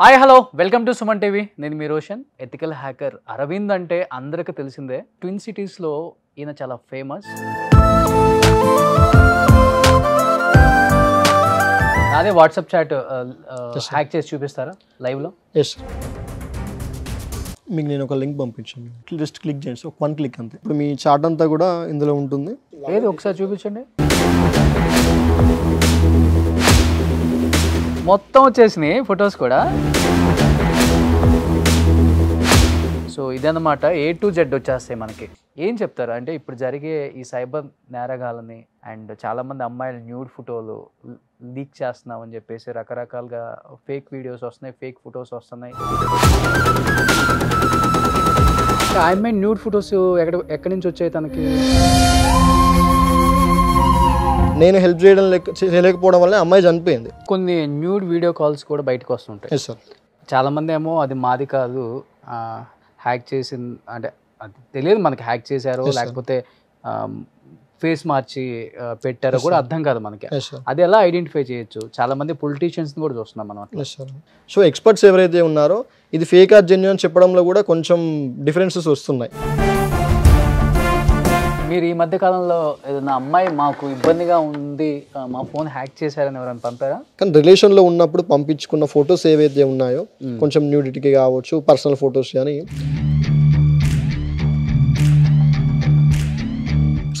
Hi hello welcome to Suman TV నేను మీ Roshan ethical hacker Aravind అంటే అందరికి తెలిసిందే ట్విన్ సిటీస్లో ఈయన చాలా ఫేమస్ అదే వాట్సాప్ చాట్ హ్యాక్ చేసి చూపిస్తారా లైవ్లో ఎస్ మీకు నేను ఒక లింక్ పంపించాను జస్ట్ క్లిక్ చేయండి ఒక వన్ క్లిక్ అంతే ఇప్పుడు మీ చాట్ అంతా కూడా ఇందులో ఉంటుంది లేదు ఒకసారి చూపించండి మొత్తం వచ్చేసినాయి ఫొటోస్ కూడా సో ఇదన్నమాట ఏ టు జెడ్ వచ్చేస్తాయి మనకి ఏం చెప్తారు అంటే ఇప్పుడు జరిగే ఈ సైబర్ నేరగాలని అండ్ చాలామంది అమ్మాయిలు న్యూడ్ ఫోటోలు లీక్ అని చెప్పేసి రకరకాలుగా ఫేక్ వీడియోస్ వస్తున్నాయి ఫేక్ ఫొటోస్ వస్తున్నాయి ఐ మీన్ న్యూడ్ ఫొటోస్ ఎక్కడ ఎక్కడి నుంచి వచ్చాయి తనకి నేను హెల్ప్ చేయడం చేయలేకపోవడం వల్ల అమ్మాయి చనిపోయింది కొన్ని న్యూడ్ వీడియో కాల్స్ కూడా బయటకు వస్తుంటాయి సార్ మంది ఏమో అది మాది కాదు హ్యాక్ చేసింది అంటే తెలియదు మనకి హ్యాక్ చేశారో లేకపోతే ఫేస్ మార్చి పెట్టారో కూడా అర్థం కాదు మనకి అది ఎలా ఐడెంటిఫై చేయొచ్చు చాలా మంది పొలిటీషియన్స్ కూడా చూస్తున్నాం మనం సో ఎక్స్పర్ట్స్ ఎవరైతే ఉన్నారో ఇది ఫేక్ ఆర్ జెన్యున్ చెప్పడంలో కూడా కొంచెం డిఫరెన్సెస్ వస్తున్నాయి మీరు ఈ మధ్య కాలంలో ఏదైనా అమ్మాయి మాకు ఇబ్బందిగా ఉంది మా ఫోన్ హ్యాక్ చేశారని ఎవరైనా పంపారా కానీ రిలేషన్లో ఉన్నప్పుడు పంపించుకున్న ఫొటోస్ ఏవైతే ఉన్నాయో కొంచెం న్యూడిటీకి కావచ్చు పర్సనల్ ఫొటోస్ కానీ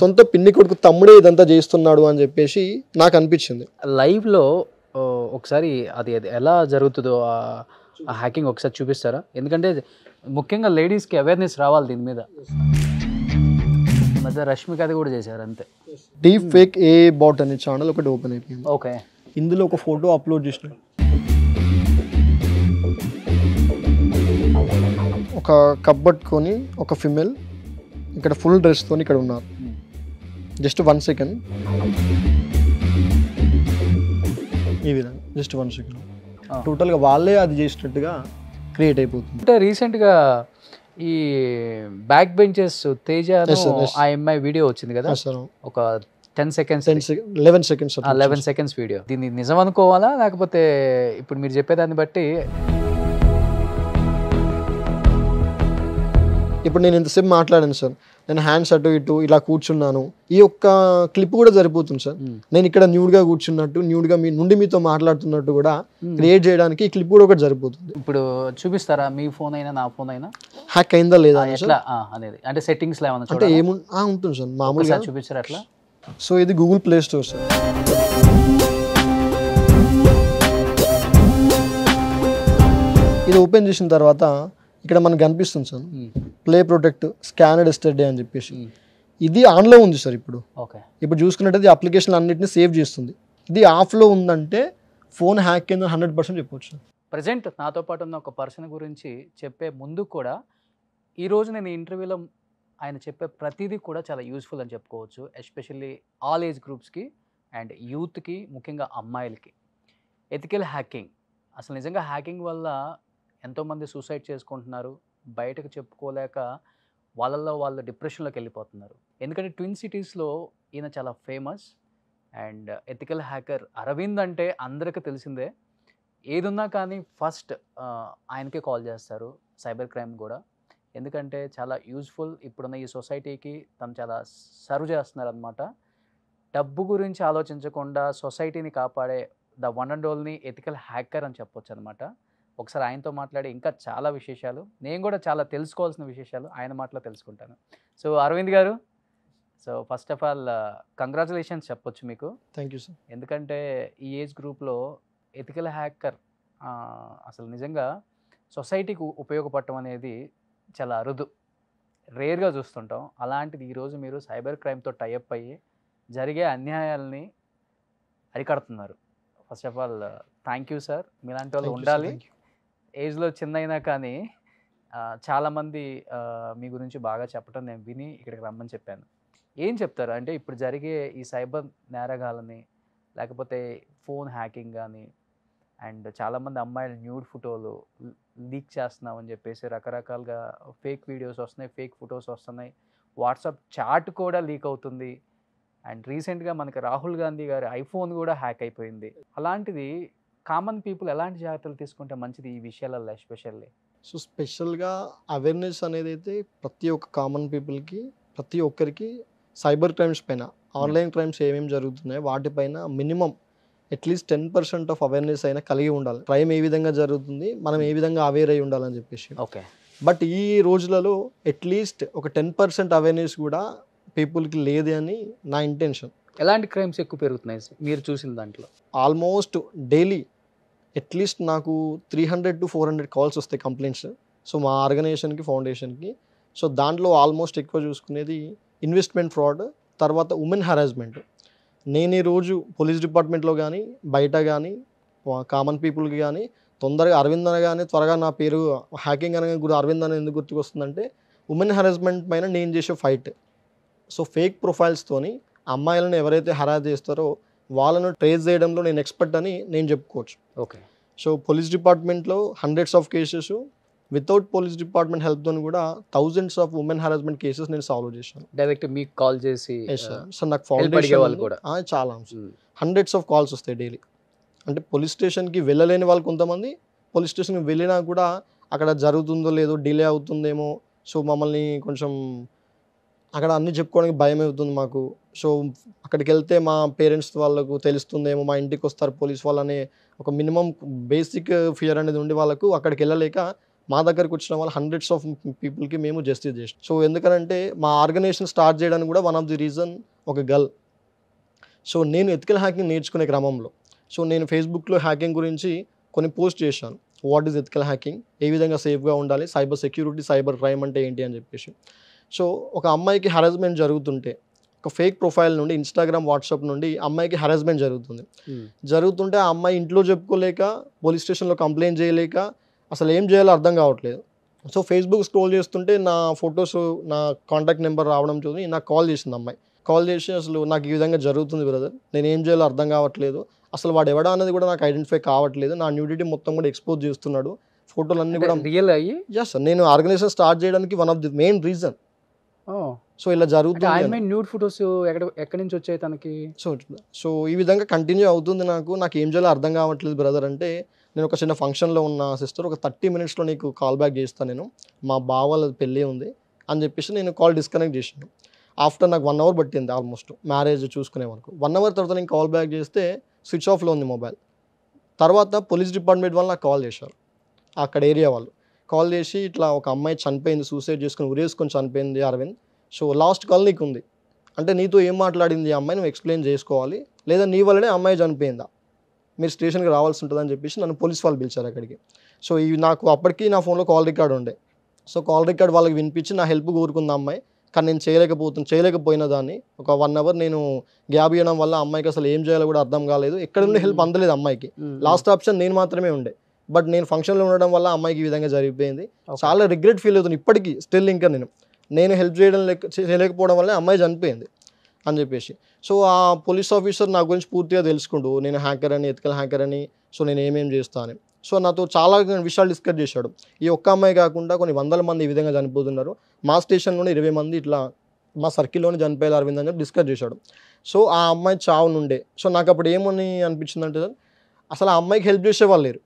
సొంత పిన్ని కొడుకు తమ్ముడే ఇదంతా చేస్తున్నాడు అని చెప్పేసి నాకు అనిపించింది లైవ్లో ఒకసారి అది అది ఎలా జరుగుతుందో ఆ హ్యాకింగ్ ఒకసారి చూపిస్తారా ఎందుకంటే ముఖ్యంగా లేడీస్కి అవేర్నెస్ రావాలి దీని మీద మధ్య రష్మిక కూడా చేశారు అంతే డీప్ ఫేక్ ఏ బాట్ అనే ఛానల్ ఒకటి ఓపెన్ అయిపోయింది ఓకే ఇందులో ఒక ఫోటో అప్లోడ్ చేసిన ఒక కబ్బట్టుకొని ఒక ఫిమేల్ ఇక్కడ ఫుల్ డ్రెస్తో ఇక్కడ ఉన్నారు జస్ట్ వన్ సెకండ్ ఈ విధంగా జస్ట్ వన్ సెకండ్ టోటల్గా వాళ్ళే అది చేసినట్టుగా క్రియేట్ అయిపోతుంది అంటే రీసెంట్గా ఈ బ్యాక్ బెంచెస్ తేజ ఆ ఎంఐ వీడియో వచ్చింది కదా ఒక ten seconds eleven seconds eleven seconds video దీన్ని నిజం అనుకోవాలా లేకపోతే ఇప్పుడు మీరు చెప్పేదాన్ని బట్టి ఇప్పుడు నేను ఇంతసేపు మాట్లాడాను సార్ నేను హ్యాండ్స్ అటు ఇటు ఇలా కూర్చున్నాను ఈ యొక్క క్లిప్ కూడా సరిపోతుంది సార్ hmm. నేను ఇక్కడ న్యూడ్గా కూర్చున్నట్టు న్యూడ్గా మీ నుండి మీతో మాట్లాడుతున్నట్టు కూడా క్రియేట్ hmm. చేయడానికి ఈ క్లిప్ కూడా ఒకటి సరిపోతుంది ఇప్పుడు చూపిస్తారా మీ ఫోన్ అయినా నా ఫోన్ అయినా హ్యాక్ అయిందా లేదా అంటే సెట్టింగ్స్ అంటే ఏము ఉంటుంది సార్ మామూలుగా చూపించారు అట్లా సో ఇది గూగుల్ ప్లే స్టోర్ సార్ ఇది ఓపెన్ చేసిన తర్వాత ఇక్కడ మనకు కనిపిస్తుంది sir play protect scanned yesterday అని చెప్పేసి ఇది ఆన్లో ఉంది సార్ ఇప్పుడు ఇప్పుడు చూసుకున్నట్టయితే అప్లికేషన్ అన్నింటినీ సేవ్ చేస్తుంది ఇది ఆఫ్లో ఉందంటే ఫోన్ హ్యాక్ అయిందని హండ్రెడ్ పర్సెంట్ చెప్పవచ్చు ప్రజెంట్ నాతో పాటు ఉన్న ఒక పర్సన్ గురించి చెప్పే ముందు కూడా ఈరోజు నేను ఇంటర్వ్యూలో ఆయన చెప్పే ప్రతిదీ కూడా చాలా యూస్ఫుల్ అని చెప్పుకోవచ్చు ఎస్పెషల్లీ ఆల్ ఏజ్ గ్రూప్స్కి అండ్ యూత్కి ముఖ్యంగా అమ్మాయిలకి ఎథికల్ హ్యాకింగ్ అసలు నిజంగా హ్యాకింగ్ వల్ల ఎంతోమంది సూసైడ్ చేసుకుంటున్నారు బయటకు చెప్పుకోలేక వాళ్ళల్లో వాళ్ళు డిప్రెషన్లోకి వెళ్ళిపోతున్నారు ఎందుకంటే ట్విన్ సిటీస్లో ఈయన చాలా famous and ethical hacker Aravind అంటే అందరికీ తెలిసిందే ఏదున్నా కానీ ఫస్ట్ ఆయనకే కాల్ చేస్తారు సైబర్ క్రైమ్ కూడా ఎందుకంటే చాలా యూజ్ఫుల్ ఇప్పుడున్న ఈ సొసైటీకి తను చాలా సర్వ్ చేస్తున్నారు అనమాట డబ్బు గురించి ఆలోచించకుండా సొసైటీని కాపాడే ద వన్ అండ్ ఓల్ని ఎథికల్ హ్యాకర్ అని చెప్పొచ్చు అనమాట ఒకసారి ఆయనతో మాట్లాడి ఇంకా చాలా విశేషాలు నేను కూడా చాలా తెలుసుకోవాల్సిన విశేషాలు ఆయన మాటలో తెలుసుకుంటాను so Aravind garu so first of all congratulations చెప్పొచ్చు మీకు థ్యాంక్ యూ సార్ ఎందుకంటే ఈ ఏజ్ గ్రూప్లో ఎథికల్ హ్యాకర్ అసలు నిజంగా సొసైటీకి ఉపయోగపడటం అనేది చాలా అరుదు రేర్గా చూస్తుంటాం అలాంటిది ఈరోజు మీరు సైబర్ క్రైమ్తో టైఅప్ అయ్యి జరిగే అన్యాయాలని అరికడుతున్నారు first of all thank you sir మీలాంటి వాళ్ళు ఉండాలి ఏజ్లో చిన్నైనా కానీ చాలామంది మీ గురించి బాగా చెప్పడం నేను విని ఇక్కడికి రమ్మని చెప్పాను ఏం చెప్తారు అంటే ఇప్పుడు జరిగే ఈ సైబర్ నేరగాలని లేకపోతే ఫోన్ హ్యాకింగ్ కానీ అండ్ చాలామంది అమ్మాయిలు న్యూడ్ ఫోటోలు లీక్ చేస్తున్నామని చెప్పేసి రకరకాలుగా ఫేక్ వీడియోస్ వస్తున్నాయి ఫేక్ ఫొటోస్ వస్తున్నాయి వాట్సాప్ చాట్ కూడా లీక్ అవుతుంది అండ్ రీసెంట్గా మనకి రాహుల్ గాంధీ గారి ఐఫోన్ కూడా హ్యాక్ అయిపోయింది అలాంటిది కామన్ పీపుల్ ఎలాంటి జాగ్రత్తలు తీసుకుంటే మంచిది ఈ విషయాలలో ఎస్పెషల్లీ సో స్పెషల్గా అవేర్నెస్ అనేది అయితే ప్రతి ఒక్క కామన్ పీపుల్కి ప్రతి ఒక్కరికి సైబర్ క్రైమ్స్ పైన ఆన్లైన్ hmm. క్రైమ్స్ ఏమేమి జరుగుతున్నాయి వాటిపైన minimum at least ten percent of awareness అయినా కలిగి ఉండాలి క్రైమ్ ఏ విధంగా జరుగుతుంది మనం ఏ విధంగా అవేర్ అయి ఉండాలని చెప్పేసి ఓకే బట్ ఈ రోజులలో అట్లీస్ట్ ఒక టెన్ పర్సెంట్ అవేర్నెస్ కూడా పీపుల్కి లేదు అని నా ఇంటెన్షన్ ఎలాంటి క్రైమ్స్ ఎక్కువ పెరుగుతున్నాయి మీరు చూసిన దాంట్లో ఆల్మోస్ట్ డైలీ అట్లీస్ట్ నాకు three hundred to four hundred calls వస్తాయి కంప్లైంట్స్ సో మా ఆర్గనైజేషన్కి ఫౌండేషన్కి సో దాంట్లో ఆల్మోస్ట్ ఎక్కువ చూసుకునేది ఇన్వెస్ట్మెంట్ ఫ్రాడ్ తర్వాత ఉమెన్ హెరాస్మెంట్ నేను ఈరోజు పోలీస్ డిపార్ట్మెంట్లో కానీ బయట కానీ కామన్ పీపుల్కి కానీ తొందరగా అరవింద్ అనగానే త్వరగా నా పేరు హ్యాకింగ్ అనగా గురి అరవింద్ అని ఎందుకు గుర్తుకొస్తుందంటే ఉమెన్ హెరాస్మెంట్ పైన నేను చేసే ఫైట్ సో ఫేక్ ప్రొఫైల్స్తోని అమ్మాయిలను ఎవరైతే హెరాస్ చేస్తారో వాళ్ళను ట్రేస్ చేయడంలో నేను ఎక్స్పర్ట్ అని నేను చెప్పుకోవచ్చు ఓకే సో పోలీస్ డిపార్ట్మెంట్లో hundreds of cases without police department హెల్ప్తో కూడా thousands of women harassment cases నేను సాల్వ్ చేశాను డైరెక్ట్ మీకు కాల్ చేసి సార్ uh, నాకు ఫౌండేషన్ వాళ్ళు కూడా చాలా హండ్రెడ్స్ ఆఫ్ కాల్స్ వస్తాయి డైలీ అంటే పోలీస్ స్టేషన్కి వెళ్ళలేని వాళ్ళు కొంతమంది పోలీస్ స్టేషన్కి వెళ్ళినా కూడా అక్కడ జరుగుతుందో లేదో డిలే అవుతుందేమో సో మమ్మల్ని కొంచెం అక్కడ అన్నీ చెప్పుకోవడానికి భయం అవుతుంది మాకు సో అక్కడికి వెళ్తే మా పేరెంట్స్ వాళ్ళకు తెలుస్తుందేమో మా ఇంటికి వస్తారు పోలీస్ వాళ్ళనే ఒక మినిమం బేసిక్ ఫియర్ అనేది ఉండి వాళ్ళకు అక్కడికి వెళ్ళలేక మా దగ్గరకు వచ్చిన వాళ్ళు హండ్రెడ్స్ ఆఫ్ పీపుల్కి మేము జస్టిస్ చేసాం సో ఎందుకనంటే మా ఆర్గనైజేషన్ స్టార్ట్ చేయడానికి కూడా వన్ ఆఫ్ ది రీజన్ ఒక గర్ల్ సో నేను ఎథికల్ హ్యాకింగ్ నేర్చుకునే క్రమంలో సో నేను ఫేస్బుక్లో హ్యాకింగ్ గురించి కొన్ని పోస్ట్ చేశాను వాట్ ఈజ్ ఎథికల్ హ్యాకింగ్ ఏ విధంగా సేఫ్గా ఉండాలి సైబర్ సెక్యూరిటీ సైబర్ క్రైమ్ అంటే ఏంటి అని చెప్పేసి సో ఒక అమ్మాయికి హెరాస్మెంట్ జరుగుతుంటే ఒక ఫేక్ ప్రొఫైల్ నుండి ఇన్స్టాగ్రామ్ వాట్సాప్ నుండి అమ్మాయికి హెరాస్మెంట్ జరుగుతుంది hmm. జరుగుతుంటే ఆ అమ్మాయి ఇంట్లో చెప్పుకోలేక పోలీస్ స్టేషన్లో కంప్లైంట్ చేయలేక అసలు ఏం చేయాలో అర్థం కావట్లేదు సో ఫేస్బుక్ స్క్రోల్ చేస్తుంటే నా ఫొటోస్ నా కాంటాక్ట్ నెంబర్ రావడం చూసి నాకు కాల్ చేసింది అమ్మాయి కాల్ చేసి అసలు నాకు ఈ విధంగా జరుగుతుంది బ్రదర్ నేను ఏం చేయాలో అర్థం కావట్లేదు అసలు వాడు ఎవడా అనేది కూడా నాకు ఐడెంటిఫై కావట్లేదు నా న్యూడిటీ మొత్తం కూడా ఎక్స్పోజ్ చేస్తున్నాడు ఫోటోలు అన్నీ కూడా రియల్ అయ్యి జస్ట్ నేను ఆర్గనైజేషన్ స్టార్ట్ చేయడానికి one of the main reason so ఇలా జరుగుతుంది న్యూడ్ ఫొటోస్ ఎక్కడ ఎక్కడి నుంచి వచ్చాయి తనకి సో సో ఈ విధంగా కంటిన్యూ అవుతుంది నాకు నాకు ఏం చేయాలో అర్థం కావట్లేదు బ్రదర్ అంటే నేను ఒక చిన్న ఫంక్షన్లో ఉన్న సిస్టర్ ఒక థర్టీ మినిట్స్లో నీకు కాల్ బ్యాక్ చేస్తాను నేను మా బావాల పెళ్ళి ఉంది అని చెప్పేసి నేను కాల్ డిస్కనెక్ట్ చేసాను ఆఫ్టర్ నాకు వన్ అవర్ పట్టింది ఆల్మోస్ట్ మ్యారేజ్ చూసుకునే వరకు వన్ అవర్ తర్వాత నేను కాల్ బ్యాక్ చేస్తే స్విచ్ ఆఫ్లో ఉంది మొబైల్ తర్వాత పోలీస్ డిపార్ట్మెంట్ వాళ్ళు నాకు కాల్ చేశారు అక్కడ ఏరియా వాళ్ళు కాల్ చేసి ఇట్లా ఒక అమ్మాయి చనిపోయింది సూసైడ్ చేసుకుని ఉరేసుకొని చనిపోయింది అరవింద్ సో లాస్ట్ కాల్ నీకు ఉంది అంటే నీతో ఏం మాట్లాడింది ఈ అమ్మాయి నువ్వు ఎక్స్ప్లెయిన్ చేసుకోవాలి లేదా నీ వల్లనే అమ్మాయి చనిపోయిందా మీరు స్టేషన్కి రావాల్సి ఉంటుందని చెప్పేసి నన్ను పోలీస్ వాళ్ళు పిలిచారు అక్కడికి సో ఇవి నాకు అప్పటికి నా ఫోన్లో కాల్ రికార్డ్ ఉండే సో కాల్ రికార్డ్ వాళ్ళకి వినిపించి నా హెల్ప్ కోరుకుంది అమ్మాయి కానీ నేను చేయలేకపోతున్నాను చేయలేకపోయిన దాన్ని ఒక వన్ అవర్ నేను గ్యాప్ ఇవ్వడం వల్ల అమ్మాయికి అసలు ఏం చేయాలో కూడా అర్థం కాలేదు ఎక్కడ నుండి హెల్ప్ అందలేదు అమ్మాయికి లాస్ట్ ఆప్షన్ నేను మాత్రమే ఉండే బట్ నేను ఫంక్షన్లో ఉండడం వల్ల అమ్మాయికి ఈ విధంగా జరిగిపోయింది చాలా రిగ్రెట్ ఫీల్ అవుతుంది ఇప్పటికీ స్టిల్ ఇంకా నేను నేను హెల్ప్ చేయడం లేక చేయలేకపోవడం వల్ల అమ్మాయి చనిపోయింది అని చెప్పేసి సో ఆ పోలీస్ ఆఫీసర్ నా గురించి పూర్తిగా తెలుసుకుంటూ నేను హ్యాకర్ అని ఎథికల్ హ్యాకర్ అని సో నేను ఏమేమి చేస్తాను సో నాతో చాలా విషయాలు డిస్కస్ చేశాడు ఈ ఒక్క అమ్మాయి కాకుండా కొన్ని వందల మంది ఈ విధంగా చనిపోతున్నారు మా స్టేషన్లోనే ఇరవై మంది ఇట్లా మా సర్కిల్లోనే చనిపోయారు అరవింద్ అని డిస్కస్ చేశాడు సో ఆ అమ్మాయి చావు నుండే సో నాకు అప్పుడు ఏమని అనిపించిందంటే అసలు ఆ అమ్మాయికి హెల్ప్ చేసేవాళ్ళు లేరు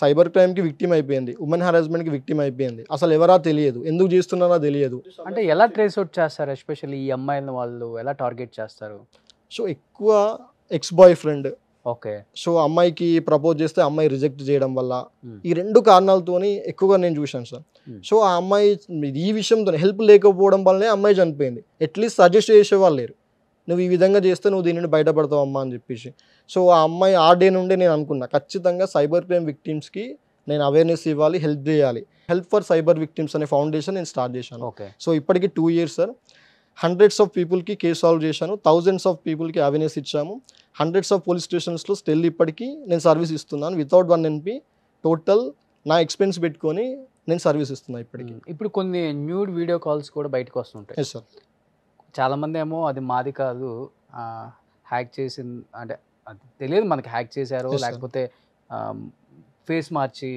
సైబర్ క్రైమ్కి విక్టిమ్ అయిపోయింది ఉమెన్ కి విక్టిమ్ అయిపోయింది అసలు ఎవరా తెలియదు ఎందుకు చేస్తున్నారో తెలియదు అంటే ఎలా ట్రేస్ అవుట్ చేస్తారు ఎస్పెషల్లీ ఈ అమ్మాయిలను వాళ్ళు ఎలా టార్గెట్ చేస్తారు సో ఎక్కువ ex boyfriend okay so అమ్మాయికి ప్రపోజ్ చేస్తే అమ్మాయి రిజెక్ట్ చేయడం వల్ల ఈ రెండు కారణాలతోని ఎక్కువగా నేను చూశాను సార్ సో ఆ అమ్మాయి ఈ విషయంతో హెల్ప్ లేకపోవడం వల్లనే అమ్మాయి చనిపోయింది అట్లీస్ట్ సజెస్ట్ చేసేవాళ్ళు లేరు నువ్వు ఈ విధంగా చేస్తే నువ్వు దీనిని బయటపడతావు అమ్మా అని చెప్పేసి సో ఆ అమ్మాయి ఆ డే నుండి నేను అనుకున్నా ఖచ్చితంగా సైబర్ క్రైమ్ విక్టిమ్స్కి నేను అవేర్నెస్ ఇవ్వాలి హెల్ప్ చేయాలి హెల్ప్ ఫర్ సైబర్ విక్టిమ్స్ అనే ఫౌండేషన్ నేను స్టార్ట్ చేశాను ఓకే సో ఇప్పటికి two years sir hundreds of పీపుల్కి కేసు సాల్వ్ చేశాను థౌజండ్స్ ఆఫ్ పీపుల్కి అవేర్నెస్ ఇచ్చాము హండ్రెడ్స్ ఆఫ్ పోలీస్ స్టేషన్స్లో స్టెల్ ఇప్పటికీ నేను సర్వీస్ ఇస్తున్నాను వితౌట్ వన్ ఎన్పి టోటల్ నా ఎక్స్పెన్స్ పెట్టుకొని నేను సర్వీస్ ఇస్తున్నాను ఇప్పటికి ఇప్పుడు కొన్ని న్యూడ్ వీడియో కాల్స్ కూడా బయటకు వస్తుంటాయి సార్ చాలామంది ఏమో అది మాది కాదు హ్యాక్ చేసింది అంటే తెలియదు మనకి హ్యాక్ చేశారో లేకపోతే ఫేస్ మార్చి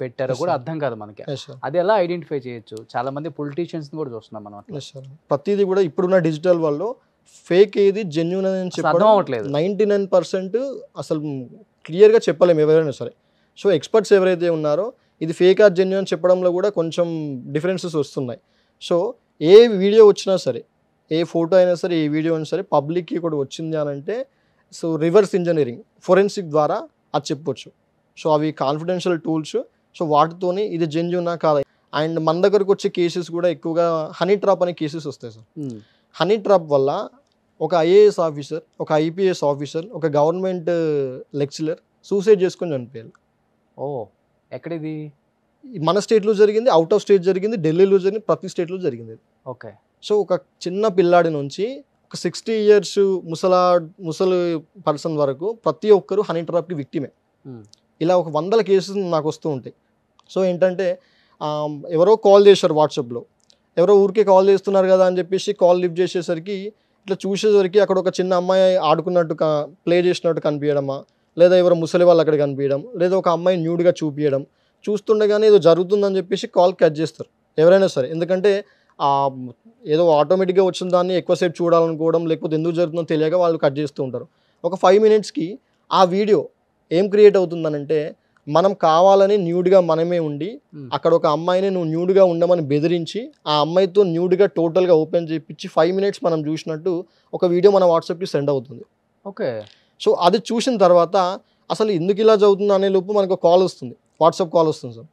పెట్టారో కూడా అర్థం కాదు మనకి అది ఎలా ఐడెంటిఫై చేయొచ్చు చాలా మంది పొలిటీషియన్స్ కూడా చూస్తున్నాం మనం ప్రతిదీ కూడా ఇప్పుడున్న డిజిటల్ వాళ్ళు ఫేక్ ఏది జెన్యున్ అని చెప్పడం అవట్లేదు నైంటీ నైన్ పర్సెంట్ అసలు క్లియర్గా చెప్పలేము ఎవరైనా సరే సో ఎక్స్పర్ట్స్ ఎవరైతే ఉన్నారో ఇది ఫేక్ ఆ జెన్యున్ చెప్పడంలో కూడా కొంచెం డిఫరెన్సెస్ వస్తున్నాయి సో ఏ వీడియో వచ్చినా సరే ఏ ఫోటో అయినా సరే ఏ వీడియో అయినా సరే పబ్లిక్కి కూడా వచ్చింది అని అంటే సో రివర్స్ ఇంజనీరింగ్ ఫొరెన్సిక్ ద్వారా అది చెప్పొచ్చు సో అవి కాన్ఫిడెన్షియల్ టూల్స్ సో వాటితోని ఇది జెన్యునా కాదా అండ్ మన దగ్గరకు వచ్చే కేసెస్ కూడా ఎక్కువగా హనీ ట్రాప్ అనే కేసెస్ వస్తాయి సార్ హనీ hmm. ట్రాప్ వల్ల ఒక ఐఏఎస్ ఆఫీసర్ ఒక ఐపీఎస్ ఆఫీసర్ ఒక గవర్నమెంట్ లెక్చరర్ సూసైడ్ చేసుకొని చనిపోయారు ఓ ఎక్కడిది మన స్టేట్లో జరిగింది అవుట్ ఆఫ్ స్టేట్ జరిగింది ఢిల్లీలో జరిగింది ప్రతి స్టేట్లో జరిగింది ఓకే సో ఒక చిన్న పిల్లాడి నుంచి ఒక సిక్స్టీ ఇయర్స్ ముసలా ముసలి పర్సన్ వరకు ప్రతి ఒక్కరు హనీ ట్రాప్కి విక్టిమే hmm. ఇలా ఒక వందల కేసెస్ నాకు వస్తూ ఉంటాయి సో ఏంటంటే ఎవరో కాల్ చేశారు వాట్సాప్లో ఎవరో ఊరికే కాల్ చేస్తున్నారు కదా అని చెప్పేసి కాల్ లిఫ్ట్ చేసేసరికి ఇట్లా చూసేసరికి అక్కడ ఒక చిన్న అమ్మాయి ఆడుకున్నట్టు ప్లే చేసినట్టు కనిపించడమా లేదా ఎవరో ముసలి వాళ్ళు అక్కడ కనిపించడం లేదా ఒక అమ్మాయి న్యూడ్గా చూపించడం చూస్తుండగానే ఏదో జరుగుతుందని చెప్పేసి కాల్ కట్ చేస్తారు ఎవరైనా సరే ఎందుకంటే ఏదో ఆటోమేటిక్గా వచ్చిన దాన్ని ఎక్కువసేపు చూడాలనుకోవడం లేకపోతే ఎందుకు జరుగుతుందో తెలియక వాళ్ళు కట్ చేస్తూ ఉంటారు ఒక ఫైవ్ మినిట్స్కి ఆ వీడియో ఏం క్రియేట్ అవుతుందనంటే మనం కావాలని న్యూడ్గా మనమే ఉండి అక్కడ ఒక అమ్మాయిని నువ్వు న్యూడ్గా ఉండమని బెదిరించి ఆ అమ్మాయితో న్యూడ్గా టోటల్గా ఓపెన్ చేయించి ఫైవ్ మినిట్స్ మనం చూసినట్టు ఒక వీడియో మన వాట్సాప్కి సెండ్ అవుతుంది ఓకే సో అది చూసిన తర్వాత అసలు ఎందుకు ఇలా చదువుతుంది అనే లోపు మనకు కాల్ వస్తుంది వాట్సాప్ కాల్ వస్తుంది సార్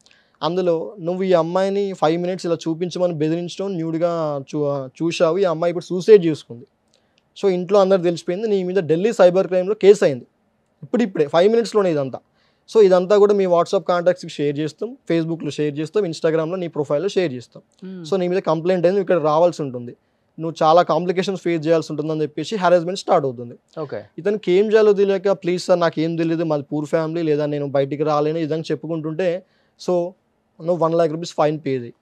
అందులో నువ్వు ఈ అమ్మాయిని ఫైవ్ మినిట్స్ ఇలా చూపించమని బెదిరించడం న్యూడ్గా చూ చూసావు ఈ అమ్మాయి ఇప్పుడు సూసైడ్ చేసుకుంది సో ఇంట్లో అందరు తెలిసిపోయింది నీ మీద ఢిల్లీ సైబర్ క్రైమ్లో కేసు అయింది ఇప్పుడు ఇప్పుడే ఫైవ్ మినిట్స్లోనే ఇదంతా సో ఇదంతా కూడా మీ వాట్సాప్ కాంటాక్ట్స్కి షేర్ చేస్తాం ఫేస్బుక్లో షేర్ చేస్తాం ఇన్స్టాగ్రామ్లో నీ ప్రొఫైల్లో షేర్ చేస్తాం hmm. సో నీ మీద కంప్లైంట్ అయింది ఇక్కడ రావాల్సి ఉంటుంది నువ్వు చాలా కాంప్లికేషన్స్ ఫేస్ చేయాల్సి ఉంటుందని చెప్పేసి హారాస్మెంట్ స్టార్ట్ అవుతుంది ఓకే ఇతనికి ఏం చేయాలో తెలియక ప్లీజ్ సార్ నాకు ఏం తెలియదు మాది పూర్ ఫ్యామిలీ లేదా నేను బయటికి రాలేను ఇదని చెప్పుకుంటుంటే సో నువ్వు one lakh rupees fine pay చేయి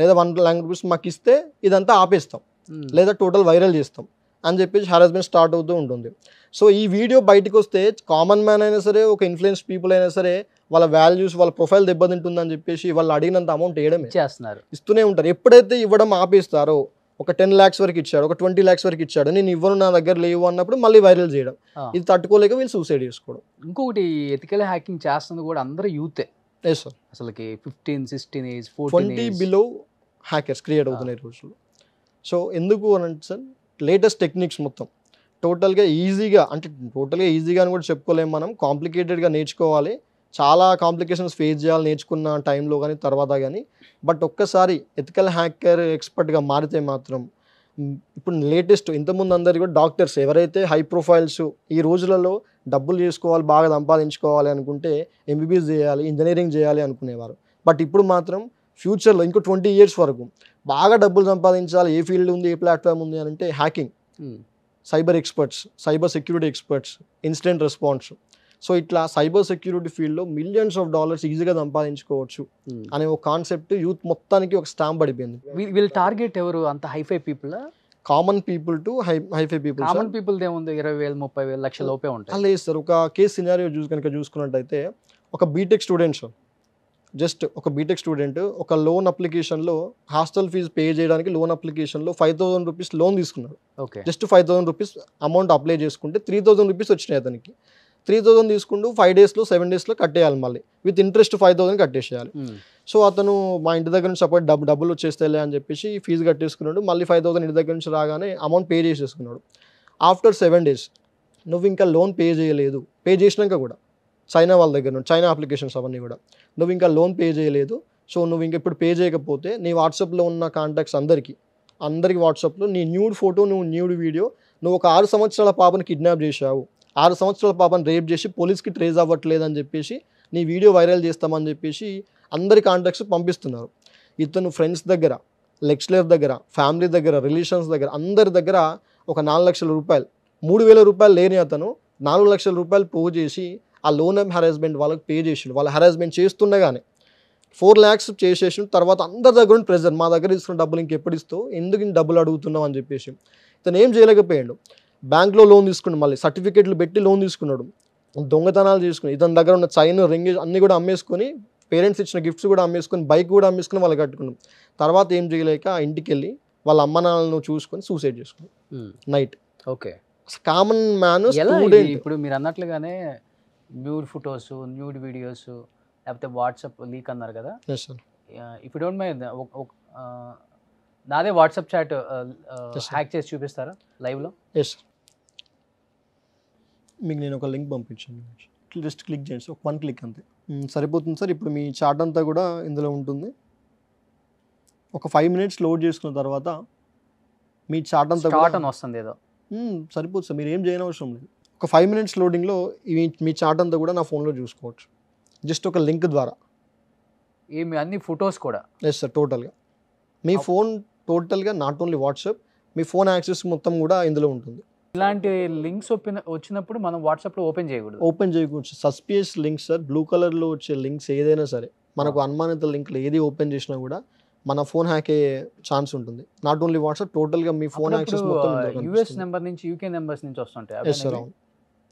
లేదా వన్ ల్యాక్ రూపీస్ మాకు ఇస్తే ఇదంతా ఆపేస్తాం hmm. లేదా టోటల్ వైరల్ చేస్తాం అని చెప్పేసి హెరాస్మెంట్ స్టార్ట్ అవుతూ ఉంటుంది సో ఈ వీడియో బయటకు వస్తే కామన్ మ్యాన్ అయినా సరే ఒక ఇన్ఫ్లుయెన్స్ పీపుల్ అయినా సరే వాళ్ళ వాల్యూస్ వాళ్ళ ప్రొఫైల్ దెబ్బతింటుందని చెప్పేసి వాళ్ళు అడిగినంత అమౌంట్ వేయడమే చేస్తున్నారు ఇస్తూనే ఉంటారు ఎప్పుడైతే ఇవ్వడం ఆపేస్తారో ఒక టెన్ ల్యాక్స్ వరకు ఇచ్చాడు ఒక ట్వంటీ ల్యాక్స్ వరకు ఇచ్చాడు నేను ఇవ్వను నా దగ్గర లేవు అన్నప్పుడు మళ్ళీ వైరల్ చేయడం ఇది తట్టుకోలేక వీళ్ళు సూసైడ్ చేసుకోవడం ఇంకొకటి ఎథికల్ హ్యాకింగ్ చేస్తుంది కూడా అందరూ యూతే ఎస్ సార్ అసలుకి fifteen sixteen age twenty below hackers create అవుతున్నాయి రోజుల్లో సో ఎందుకు అని అంటే సార్ లేటెస్ట్ టెక్నిక్స్ మొత్తం టోటల్గా ఈజీగా అంటే టోటల్గా ఈజీగా అని కూడా చెప్పుకోలేము మనం కాంప్లికేటెడ్గా నేర్చుకోవాలి చాలా కాంప్లికేషన్స్ ఫేస్ చేయాలి నేర్చుకున్న టైంలో కానీ తర్వాత కానీ బట్ ఒక్కసారి ఎథికల్ హ్యాకర్ ఎక్స్పర్ట్గా మారితే మాత్రం ఇప్పుడు లేటెస్ట్ ఇంతకుముందు అందరికీ కూడా డాక్టర్స్ ఎవరైతే హై ప్రొఫైల్స్ ఈ రోజులలో డబ్బులు చేసుకోవాలి బాగా సంపాదించుకోవాలి అనుకుంటే ఎంబీబీఎస్ చేయాలి ఇంజనీరింగ్ చేయాలి అనుకునేవారు బట్ ఇప్పుడు మాత్రం ఫ్యూచర్లో ఇంకో ట్వంటీ ఇయర్స్ వరకు బాగా డబ్బులు సంపాదించాలి ఏ ఫీల్డ్ ఉంది ఏ ప్లాట్ఫామ్ ఉంది అని అంటే hacking cyber experts cyber security experts instant response so ఇట్లా సైబర్ సెక్యూరిటీ ఫీల్డ్లో మిలియన్స్ ఆఫ్ డాలర్స్ ఈజీగా సంపాదించుకోవచ్చు hmm. అనే ఒక కాన్సెప్ట్ యూత్ మొత్తానికి ఒక స్టాంప్ పడిపోయింది వీళ్ళు టార్గెట్ ఎవరు అంత hi fi people common people to high hi fi people common people ఏముంది ఇరవై వేలు ముప్పై వేలు లక్షల uh, లోపే ఉంటాయి లేదు సార్ ఒక కేసు సినారియో చూసి కనుక చూసుకున్నట్టయితే ఒక బీటెక్ స్టూడెంట్స్ జస్ట్ ఒక బీటెక్ స్టూడెంట్ ఒక లోన్ అప్లికేషన్లో హాస్టల్ ఫీజు పే చేయడానికి లోన్ అప్లికేషన్లో ఫైవ్ థౌసండ్ రూపీస్ లోన్ తీసుకున్నాడు okay just five thousand rupees amount apply చేసుకుంటే త్రీ థౌసండ్ రూపీస్ వచ్చినాయి అతనికి త్రీ థౌసండ్ తీసుకుంటూ ఫైవ్ డేస్లో సెవెన్ డేస్లో కట్టేయాలి మళ్ళీ విత్ ఇంట్రెస్ట్ ఫైవ్ థౌసండ్ కట్టేసేయాలి సో అతను మా ఇంటి దగ్గర నుంచి సపోర్ట్ డబ్బు డబ్బులు వచ్చేస్తేలే అని చెప్పేసి ఫీజు కట్టేసుకున్నాడు మళ్ళీ ఫైవ్ థౌసండ్ ఇంటి దగ్గర నుంచి రాగానే అమౌంట్ పే చేసేసుకున్నాడు ఆఫ్టర్ సెవెన్ డేస్ నువ్వు ఇంకా లోన్ పే చేయలేదు పే చేసినాక కూడా చైనా వాళ్ళ దగ్గర నుండి చైనా అప్లికేషన్స్ అవన్నీ కూడా నువ్వు ఇంకా లోన్ పే చేయలేదు సో నువ్వు ఇంక ఇప్పుడు పే చేయకపోతే నీ వాట్సాప్లో ఉన్న కాంటాక్ట్స్ అందరికీ అందరికి వాట్సాప్లో నీ న్యూడ్ ఫోటో నువ్వు న్యూడ్ వీడియో నువ్వు ఒక ఆరు సంవత్సరాల పాపను కిడ్నాప్ చేశావు ఆరు సంవత్సరాల పాపను రేప్ చేసి పోలీస్కి ట్రేస్ అవ్వట్లేదని చెప్పేసి నీ వీడియో వైరల్ చేస్తామని చెప్పేసి అందరి కాంటాక్ట్స్ పంపిస్తున్నారు ఇతను ఫ్రెండ్స్ దగ్గర లెక్చరర్ దగ్గర ఫ్యామిలీ దగ్గర రిలేషన్స్ దగ్గర అందరి దగ్గర ఒక నాలుగు లక్షల రూపాయలు మూడు వేల రూపాయలు లేని అతను నాలుగు లక్షల రూపాయలు పో చేసి ఆ లోన్ హెరాస్మెంట్ వాళ్ళకి పే చేసిండు వాళ్ళు హెరాస్మెంట్ చేస్తుండగానే ఫోర్ ల్యాక్స్ చేసేసిన తర్వాత అందరి దగ్గర ప్రెజర్ మా దగ్గర తీసుకున్న డబ్బులు ఇంకెప్పుడు ఇస్తూ ఎందుకు డబ్బులు అడుగుతున్నాం అని చెప్పేసి ఇతను ఏం చేయలేకపోయాడు బ్యాంక్లో లోన్ తీసుకున్నాడు మళ్ళీ సర్టిఫికేట్లు పెట్టి లోన్ తీసుకున్నాడు దొంగతనాలు చేసుకుని ఇతని దగ్గర ఉన్న చైన్ రింగ్ అన్నీ కూడా అమ్మేసుకొని పేరెంట్స్ ఇచ్చిన గిఫ్ట్స్ కూడా అమ్మేసుకొని బైక్ కూడా అమ్మేసుకొని వాళ్ళు కట్టుకున్నాం తర్వాత ఏం చేయలేక ఆ ఇంటికి వెళ్ళి వాళ్ళ అమ్మ నాన్నలను చూసుకొని సూసైడ్ చేసుకున్నాం నైట్ ఓకే కామన్ మ్యాన్ ఇప్పుడు మీరు అన్నట్లుగానే న్యూడ్ ఫొటోస్ న్యూడ్ వీడియోస్ లేకపోతే వాట్సాప్ లీక్ అన్నారు కదా ఇప్పుడు డోంట్ మై నాదే వాట్సాప్ చాట్ హ్యాక్ చేసి చూపిస్తారా లైవ్లో ఎస్ మీకు నేను ఒక లింక్ పంపించాను జస్ట్ క్లిక్ చేయండి ఒక వన్ క్లిక్ అంతే సరిపోతుంది సార్ ఇప్పుడు మీ చార్ట్ అంతా కూడా ఇందులో ఉంటుంది ఒక ఫైవ్ మినిట్స్ లోడ్ చేసుకున్న తర్వాత మీ చార్ట్ అంతా కూడా వస్తుంది ఏదో సరిపోతుంది సార్ మీరు ఏం చేయనవసరం లేదు ఒక ఫైవ్ మినిట్స్ లోడింగ్లో ఇవి మీ చార్ట్ అంతా కూడా నా ఫోన్లో చూసుకోవచ్చు జస్ట్ ఒక లింక్ ద్వారా ఏ మీ అన్ని ఫొటోస్ కూడా ఎస్ సార్ టోటల్గా మీ ఫోన్ టోటల్గా నాట్ ఓన్లీ వాట్సాప్ మీ ఫోన్ యాక్సెస్ మొత్తం కూడా ఇందులో ఉంటుంది ఇలాంటి లింక్స్ ఓపెన్ వచ్చినప్పుడు మనం వాట్సాప్లో ఓపెన్ చేయకూడదు ఓపెన్ చేయకూడదు సస్పియస్ లింక్స్ సార్ బ్లూ కలర్లో వచ్చే లింక్స్ ఏదైనా సరే మనకు అనుమానిత లింక్లు ఏది ఓపెన్ చేసినా కూడా మన ఫోన్ హ్యాక్ అయ్యే ఛాన్స్ ఉంటుంది నాట్ ఓన్లీ వాట్సాప్ టోటల్గా మీ ఫోన్ యాక్సెస్ మొత్తం యూఎస్ నెంబర్ నుంచి యూకే నెంబర్స్ నుంచి వస్తుంటాయి ఎస్ సార్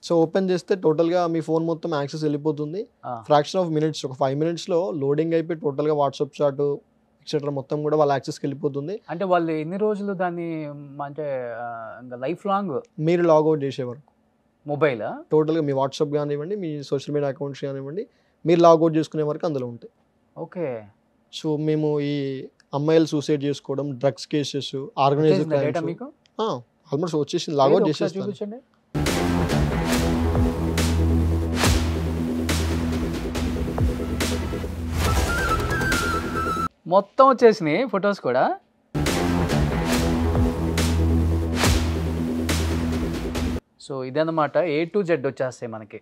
సో ఓపెన్ చేస్తే టోటల్గా మీ ఫోన్ మొత్తం యాక్సెస్ వెళ్ళిపోతుంది ఫ్రాక్షన్ ఆఫ్ మినిట్స్ ఒక ఫైవ్ మినిట్స్లో లోడింగ్ అయిపోయి టోటల్గా వాట్సాప్ చాట్ ఎక్సెట్రా మొత్తం కూడా వాళ్ళ యాక్సెస్కి వెళ్ళిపోతుంది అంటే వాళ్ళు ఎన్ని రోజులు దాన్ని అంటే ఇంకా లైఫ్ లాంగ్ మీరు లాగౌట్ చేసే వరకు మొబైల్ టోటల్గా మీ వాట్సాప్ కానివ్వండి మీ సోషల్ మీడియా అకౌంట్స్ కానివ్వండి మీరు లాగౌట్ చేసుకునే వరకు అందులో ఉంటాయి ఓకే సో మేము ఈ అమ్మాయిలు సూసైడ్ చేసుకోవడం డ్రగ్స్ కేసెస్ ఆర్గనైజ్ ఆల్మోస్ట్ వచ్చేసి లాగౌట్ చేసేస్తాను మొత్తం వచ్చేసినాయి ఫొటోస్ కూడా సో ఇదన్నమాట ఏ టు జెడ్ వచ్చేస్తాయి మనకి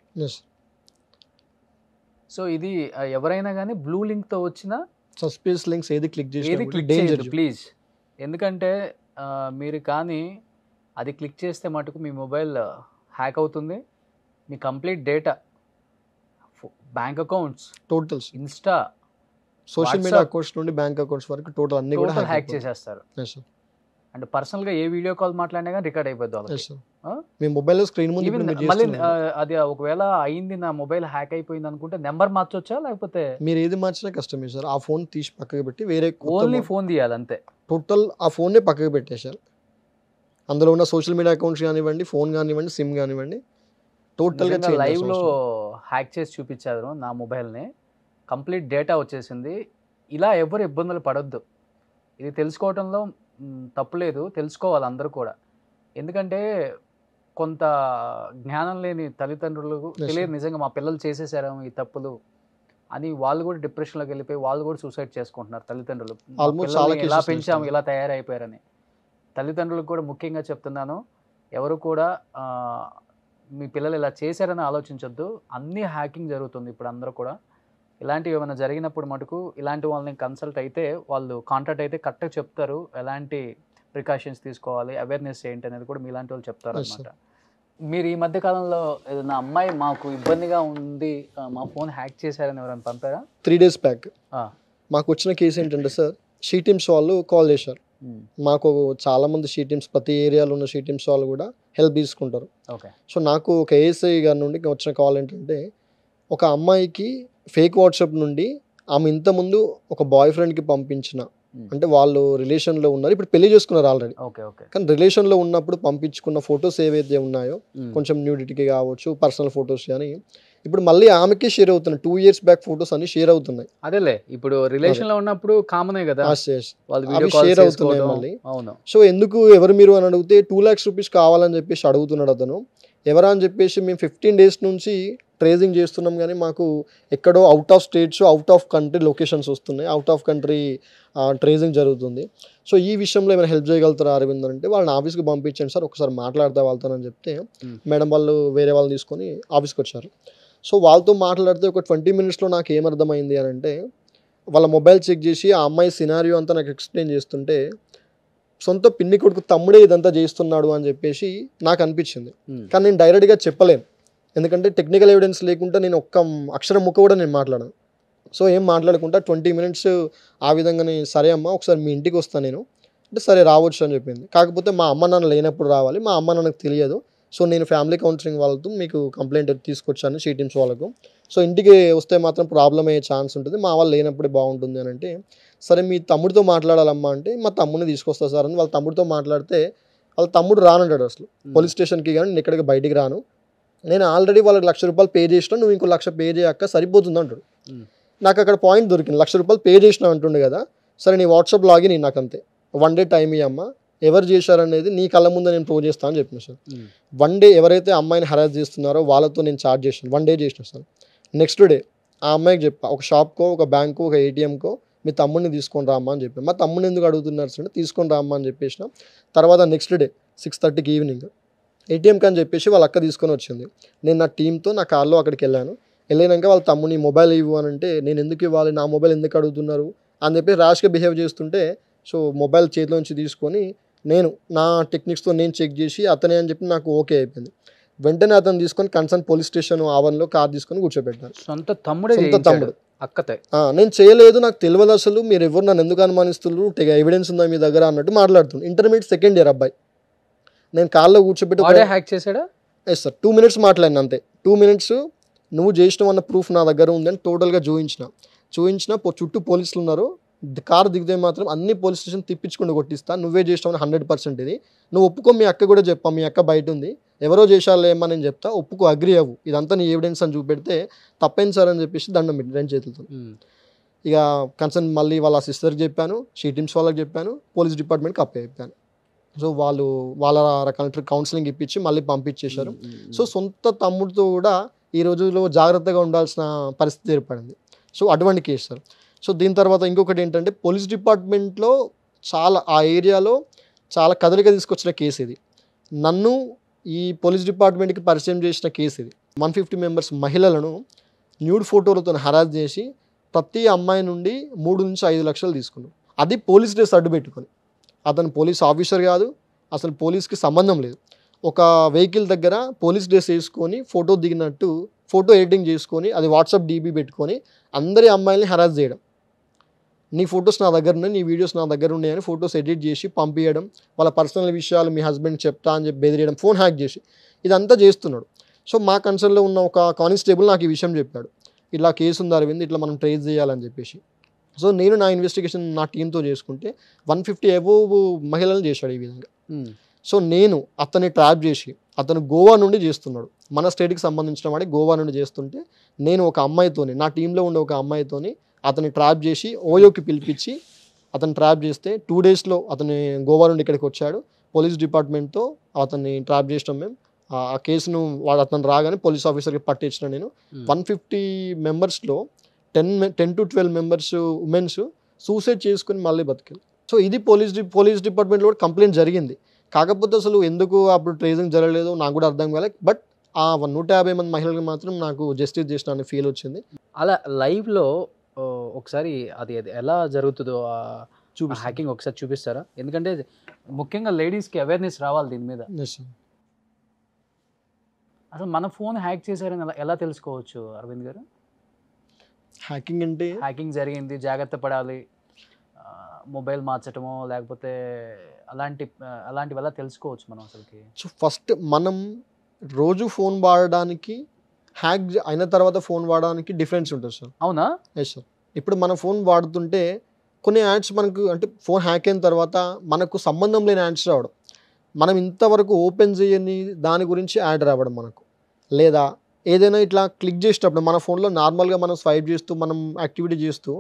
సో ఇది ఎవరైనా కానీ బ్లూ లింక్తో వచ్చిన సస్పీస్ లింక్స్ ఏది క్లిక్ చేసి క్లిక్ చేయదు ప్లీజ్ ఎందుకంటే మీరు కానీ అది క్లిక్ చేస్తే మటుకు మీ మొబైల్ హ్యాక్ అవుతుంది మీ complete data bank accounts totals Insta social media accounts నుండి బ్యాంక్ అకౌంట్స్ వరకు టోటల్ అన్ని కూడా హ్యాక్ చేసేస్తారు అండ్ పర్సనల్ గా ఏ వీడియో కాల్ మాట్లాడినా కానీ రికార్డ్ అయిపోద్ది మీ మొబైల్ స్క్రీన్ ముందు మళ్ళీ అది ఒకవేళ అయింది నా మొబైల్ హ్యాక్ అయిపోయింది అనుకుంటే నెంబర్ మార్చొచ్చా లేకపోతే మీరు ఏది మార్చినా కష్టమే సార్ ఆ ఫోన్ తీసి పక్కకి పెట్టి వేరే ఓన్లీ ఫోన్ తీయాలి అంతే టోటల్ ఆ ఫోన్నే పక్కకి పెట్టేశారు అందులో ఉన్న సోషల్ మీడియా అకౌంట్స్ కానివ్వండి ఫోన్ కానివ్వండి సిమ్ కానివ్వండి టోటల్గా లైవ్లో హ్యాక్ చేసి చూపించారు నా మొబైల్ని కంప్లీట్ డేటా వచ్చేసింది ఇలా ఎవరు ఇబ్బందులు పడొద్దు ఇది తెలుసుకోవటంలో తప్పులేదు తెలుసుకోవాలి అందరూ కూడా ఎందుకంటే కొంత జ్ఞానం లేని తల్లిదండ్రులకు తెలియదు నిజంగా మా పిల్లలు చేసేసారేమో ఈ తప్పులు అని వాళ్ళు కూడా డిప్రెషన్లోకి వెళ్ళిపోయి వాళ్ళు కూడా సూసైడ్ చేసుకుంటున్నారు తల్లిదండ్రులు ఇలా పెంచాము ఇలా తయారైపోయారని తల్లిదండ్రులకు కూడా ముఖ్యంగా చెప్తున్నాను ఎవరు కూడా మీ పిల్లలు ఇలా చేశారని ఆలోచించొద్దు అన్నీ హ్యాకింగ్ జరుగుతుంది ఇప్పుడు అందరూ కూడా ఇలాంటివి ఏమైనా జరిగినప్పుడు మటుకు ఇలాంటి వాళ్ళని కన్సల్ట్ అయితే వాళ్ళు కాంటాక్ట్ అయితే కరెక్ట్గా చెప్తారు ఎలాంటి ప్రికాషన్స్ తీసుకోవాలి అవేర్నెస్ ఏంటి అనేది కూడా మీలాంటి వాళ్ళు చెప్తారు అనమాట మీరు ఈ మధ్య కాలంలో ఏదైనా అమ్మాయి మాకు ఇబ్బందిగా ఉంది మా ఫోన్ హ్యాక్ చేశారని ఎవరైనా పంపారా త్రీ డేస్ బ్యాక్ మాకు వచ్చిన కేసు ఏంటంటే సార్ షీ టీమ్స్ వాళ్ళు కాల్ చేశారు hmm. మాకు చాలా మంది షీ టీమ్స్ ప్రతి ఏరియాలో ఉన్న షీ టీమ్స్ వాళ్ళు కూడా హెల్ప్ తీసుకుంటారు ఓకే సో నాకు ఒక ఏఎస్ఐ గారి నుండి వచ్చిన కాల్ ఏంటంటే ఒక అమ్మాయికి ఫేక్ వాట్సాప్ నుండి ఆమె ఇంతకుముందు ఒక బాయ్ ఫ్రెండ్కి పంపించిన అంటే వాళ్ళు రిలేషన్లో ఉన్నారు ఇప్పుడు పెళ్లి చేసుకున్నారు ఆల్రెడీ కానీ రిలేషన్లో ఉన్నప్పుడు పంపించుకున్న ఫొటోస్ ఏవైతే ఉన్నాయో కొంచెం న్యూడిటీకి కావచ్చు పర్సనల్ ఫొటోస్ కానీ ఇప్పుడు మళ్ళీ ఆమెకి షేర్ అవుతున్నాయి టూ ఇయర్స్ బ్యాక్ ఫొటోస్ అన్ని షేర్ అవుతున్నాయి అదేలే ఇప్పుడు రిలేషన్ లో ఉన్నప్పుడు కామన్ కదా షేర్ అవుతున్నాయి మళ్ళీ సో ఎందుకు ఎవరు మీరు అని అడిగితే టూ లాక్స్ రూపీస్ కావాలని చెప్పేసి అడుగుతున్నాడు అతను ఎవరా అని చెప్పేసి మేము ఫిఫ్టీన్ డేస్ నుంచి ట్రేసింగ్ చేస్తున్నాం కానీ మాకు ఎక్కడో out of states out of country locations వస్తున్నాయి అవుట్ ఆఫ్ కంట్రీ ట్రేసింగ్ జరుగుతుంది సో ఈ విషయంలో ఏమైనా హెల్ప్ చేయగలుగుతారా అరవింద్ అంటే వాళ్ళని ఆఫీస్కి పంపించండి సార్ ఒకసారి మాట్లాడతా అని చెప్తే మేడం వాళ్ళు వేరే వాళ్ళని తీసుకొని ఆఫీస్కి వచ్చారు సో వాళ్ళతో మాట్లాడితే ఒక ట్వంటీ మినిట్స్లో నాకు ఏమర్థమైంది అని అంటే వాళ్ళ మొబైల్ చెక్ చేసి ఆ అమ్మాయి సినారియో అంతా నాకు ఎక్స్ప్లెయిన్ చేస్తుంటే సొంత పిన్ని కొడుకు తమ్ముడే ఇదంతా చేస్తున్నాడు అని చెప్పేసి నాకు అనిపించింది కానీ నేను డైరెక్ట్గా చెప్పలేను ఎందుకంటే టెక్నికల్ ఎవిడెన్స్ లేకుండా నేను ఒక్క అక్షరం ముక్క కూడా నేను మాట్లాడను సో ఏం మాట్లాడకుండా ట్వంటీ మినిట్స్ ఆ విధంగానే సరే అమ్మ ఒకసారి మీ ఇంటికి వస్తాను నేను అంటే సరే రావచ్చు అని చెప్పింది కాకపోతే మా అమ్మ నాన్న లేనప్పుడు రావాలి మా అమ్మ నాన్నకు తెలియదు సో నేను ఫ్యామిలీ కౌన్సిలింగ్ వాళ్ళతో మీకు కంప్లైంట్ తీసుకొచ్చాను షీటింగ్స్ వాళ్ళకు సో ఇంటికి వస్తే మాత్రం ప్రాబ్లం అయ్యే ఛాన్స్ ఉంటుంది మా వాళ్ళు లేనప్పుడే బాగుంటుంది అని అంటే సరే మీ తమ్ముడితో మాట్లాడాలమ్మా అంటే మా తమ్ముడిని తీసుకొస్తా సార్ అని వాళ్ళ తమ్ముడితో మాట్లాడితే వాళ్ళ తమ్ముడు రానంటాడు అసలు పోలీస్ స్టేషన్కి కానీ నేను ఇక్కడికి బయటికి రాను నేను ఆల్రెడీ వాళ్ళకి లక్ష రూపాయలు పే చేసిన నువ్వు ఇంకో లక్ష పే చేయక సరిపోతుంది అంటాడు నాకు అక్కడ పాయింట్ దొరికింది లక్ష రూపాయలు పే చేసిన అంటుండే కదా సరే నీ వాట్సాప్ లాగిన్ నాకు అంతే వన్ డే టైం ఇవ్వమ్మా ఎవరు చేశారనేది నీ కళ్ళ ముందు నేను ప్రూవ్ చేస్తాను అని చెప్పిన సార్ వన్ డే ఎవరైతే అమ్మాయిని హరాస్ చేస్తున్నారో వాళ్ళతో నేను చార్జ్ చేసిన వన్ డే చేసిన సార్ నెక్స్ట్ డే ఆ అమ్మాయికి చెప్పా ఒక షాప్కో ఒక బ్యాంకు ఒక ఏటీఎంకో మీ తమ్ముడిని తీసుకొని రామ్మా అని చెప్పాను మా తమ్ముడిని ఎందుకు అడుగుతున్నారు సార్ తీసుకొని రామ్మా అని చెప్పేసిన తర్వాత నెక్స్ట్ డే సిక్స్ థర్టీకి ఈవినింగ్ ఏటీఎంకి అని చెప్పేసి వాళ్ళు అక్క తీసుకొని వచ్చింది నేను నా టీంతో నా కార్లో అక్కడికి వెళ్ళాను వెళ్ళినాక వాళ్ళ తమ్ముని మొబైల్ ఇవ్వు అని అంటే నేను ఎందుకు ఇవ్వాలి నా మొబైల్ ఎందుకు అడుగుతున్నారు అని చెప్పి ర్యాష్గా బిహేవ్ చేస్తుంటే సో మొబైల్ చేతిలోంచి తీసుకొని నేను నా టెక్నిక్స్తో నేను చెక్ చేసి అతనే అని చెప్పి నాకు ఓకే అయిపోయింది వెంటనే అతను తీసుకొని కన్సర్న్ పోలీస్ స్టేషన్ ఆవరణలో కార్ తీసుకొని కూర్చోబెట్టాను సొంత తమ్ముడే సొంత తమ్ముడు అక్కతే నేను చేయలేదు నాకు తెలియదు అసలు మీరు ఎవరు నన్ను ఎందుకు అనుమానిస్తున్నారు ఎవిడెన్స్ ఉందా మీ దగ్గర అన్నట్టు మాట్లాడుతున్నాను ఇంటర్మీడియట్ సెకండ్ ఇయర్ అబ్బాయి నేను కాల్లో కూర్చోబెట్టి హ్యాక్ చేశాడా ఎస్ సార్ టూ మినిట్స్ మాట్లాడిన అంతే టూ మినిట్స్ నువ్వు చేసిన అన్న ప్రూఫ్ నా దగ్గర ఉందని టోటల్గా చూపించిన చూపించిన చుట్టూ పోలీసులు ఉన్నారు కారు దిగితే మాత్రం అన్ని పోలీస్ స్టేషన్ తిప్పించుకుని కొట్టిస్తా నువ్వే చేసావు హండ్రెడ్ పర్సెంట్ ఇది నువ్వు ఒప్పుకో మీ అక్క కూడా చెప్పా మీ అక్క బయట ఉంది ఎవరో చేశాలేమో నేను చెప్తా ఒప్పుకో అగ్రి అవ్వు ఇదంతా నీ ఎవిడెన్స్ అని చూపెడితే తప్పైంది సార్ అని చెప్పేసి దండం పెట్టి రెండు చేతులతో hmm. ఇక కన్సర్న్ మళ్ళీ వాళ్ళ సిస్టర్కి చెప్పాను షీ టీమ్స్ వాళ్ళకి చెప్పాను పోలీస్ డిపార్ట్మెంట్కి అప్పే చెప్పాను సో వాళ్ళు వాళ్ళ రకాల కౌన్సిలింగ్ ఇప్పించి మళ్ళీ పంపించేశారు సో సొంత తమ్ముడితో కూడా ఈ రోజుల్లో జాగ్రత్తగా ఉండాల్సిన పరిస్థితి ఏర్పడింది సో అటువంటి కేసు సార్ సో దీని తర్వాత ఇంకొకటి ఏంటంటే పోలీస్ డిపార్ట్మెంట్లో చాలా ఆ ఏరియాలో చాలా కదలిక తీసుకొచ్చిన కేసు ఇది నన్ను ఈ పోలీస్ డిపార్ట్మెంట్కి పరిచయం చేసిన కేసు ఇది వన్ ఫిఫ్టీ మెంబర్స్ మహిళలను న్యూడ్ ఫోటోలతో హరాజ్ చేసి ప్రతి అమ్మాయి నుండి మూడు నుంచి ఐదు లక్షలు తీసుకున్నాం అది పోలీస్ డేస్ అడ్డు పెట్టుకొని అతను పోలీస్ ఆఫీసర్ కాదు అసలు పోలీస్కి సంబంధం లేదు ఒక వెహికల్ దగ్గర పోలీస్ డ్రెస్ వేసుకొని ఫోటో దిగినట్టు ఫోటో ఎడిటింగ్ చేసుకొని అది వాట్సాప్ డీబీ పెట్టుకొని అందరి అమ్మాయిల్ని హెరాస్ చేయడం నీ ఫొటోస్ నా దగ్గర ఉన్నాయి నీ వీడియోస్ నా దగ్గర ఉన్నాయని ఫొటోస్ ఎడిట్ చేసి పంపించడం వాళ్ళ పర్సనల్ విషయాలు మీ హస్బెండ్ చెప్తా అని చెప్పి బెదిరేయడం ఫోన్ హ్యాక్ చేసి ఇదంతా చేస్తున్నాడు సో మా కన్సర్న్లో ఉన్న ఒక కానిస్టేబుల్ నాకు ఈ విషయం చెప్పాడు ఇట్లా కేసు ఉంది అరవింద్ ఇట్లా మనం ట్రేస్ చేయాలని చెప్పేసి సో నేను నా ఇన్వెస్టిగేషన్ నా టీంతో చేసుకుంటే వన్ ఫిఫ్టీ అబోవ్ మహిళలను చేశాడు ఈ విధంగా hmm. సో నేను అతన్ని ట్రాప్ చేసి అతను గోవా నుండి చేస్తున్నాడు మన స్టేట్కి సంబంధించిన వాడి గోవా నుండి చేస్తుంటే నేను ఒక అమ్మాయితోని నా టీంలో ఉండే ఒక అమ్మాయితోని అతన్ని ట్రాప్ చేసి ఓయోకి పిలిపించి అతను ట్రాప్ చేస్తే టూ డేస్లో అతని గోవా నుండి ఇక్కడికి వచ్చాడు పోలీస్ డిపార్ట్మెంట్తో అతన్ని ట్రాప్ చేసినాం మేము ఆ కేసును వాడు అతను రాగానే పోలీస్ ఆఫీసర్కి పట్టించిన నేను వన్ ఫిఫ్టీ మెంబర్స్లో ten ten to twelve members womens suicide చేసుకుని మళ్ళీ బతికారు సో ఇది పోలీస్ పోలీస్ డిపార్ట్మెంట్లో కూడా కంప్లైంట్ జరిగింది కాకపోతే అసలు ఎందుకు అప్పుడు ట్రేసింగ్ జరగలేదు నాకు కూడా అర్థం కాలేదు బట్ ఆ నూట యాభై మంది మహిళలకు మాత్రం నాకు జస్టిస్ చేసిన అనే ఫీల్ వచ్చింది అలా లైవ్లో ఒకసారి అది ఎలా జరుగుతుందో చూపి హ్యాకింగ్ ఒకసారి చూపిస్తారా ఎందుకంటే ముఖ్యంగా లేడీస్కి అవేర్నెస్ రావాలి దీని మీద అసలు మన ఫోన్ హ్యాక్ చేశారని ఎలా తెలుసుకోవచ్చు అరవింద్ గారు హ్యాకింగ్ అంటే హ్యాకింగ్ జరిగింది జాగ్రత్త పడాలి మొబైల్ మార్చటమో లేకపోతే అలాంటి అలాంటి వల్ల తెలుసుకోవచ్చు మనం అసలుకి సో ఫస్ట్ మనం రోజు ఫోన్ వాడడానికి హ్యాక్ అయిన తర్వాత ఫోన్ వాడడానికి డిఫరెన్స్ ఉంటుంది సార్ అవునా ఎస్ సార్ ఇప్పుడు మన ఫోన్ వాడుతుంటే కొన్ని యాడ్స్ మనకు అంటే ఫోన్ హ్యాక్ అయిన తర్వాత మనకు సంబంధం లేని యాడ్స్ రావడం మనం ఇంతవరకు ఓపెన్ చేయని దాని గురించి యాడ్ రావడం మనకు లేదా ఏదైనా ఇట్లా క్లిక్ చేసేటప్పుడు మన ఫోన్లో నార్మల్గా మనం స్వైప్ చేస్తూ మనం యాక్టివిటీ చేస్తూ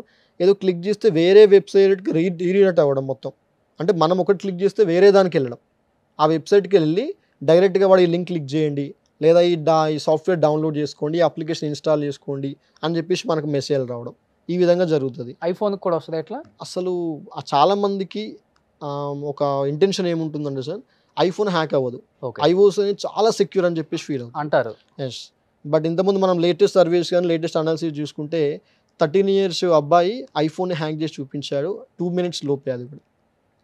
ఏదో క్లిక్ చేస్తే వేరే వెబ్సైట్కి రీ రీడైరెక్ట్ అవ్వడం మొత్తం అంటే మనం ఒకటి క్లిక్ చేస్తే వేరే దానికి వెళ్ళడం ఆ వెబ్సైట్కి వెళ్ళి డైరెక్ట్గా వాడు ఈ లింక్ క్లిక్ చేయండి లేదా ఈ డా ఈ సాఫ్ట్వేర్ డౌన్లోడ్ చేసుకోండి అప్లికేషన్ ఇన్స్టాల్ చేసుకోండి అని చెప్పేసి మనకు మెసేజ్ రావడం ఈ విధంగా జరుగుతుంది ఐఫోన్కి కూడా వస్తుంది ఎట్లా అసలు చాలామందికి ఒక ఇంటెన్షన్ ఏముంటుందంటే సార్ ఐఫోన్ హ్యాక్ అవ్వదు ఐఓస్ అనేది చాలా సెక్యూర్ అని చెప్పేసి ఫీల్ అంటారు ఎస్ బట్ ఇంతకుముందు మనం లేటెస్ట్ సర్వీస్ కానీ లేటెస్ట్ అనాలిసిస్ చూసుకుంటే థర్టీన్ ఇయర్స్ అబ్బాయి ఐఫోన్ హ్యాంగ్ చేసి చూపించాడు టూ మినిట్స్ లోపే అది ఇప్పుడు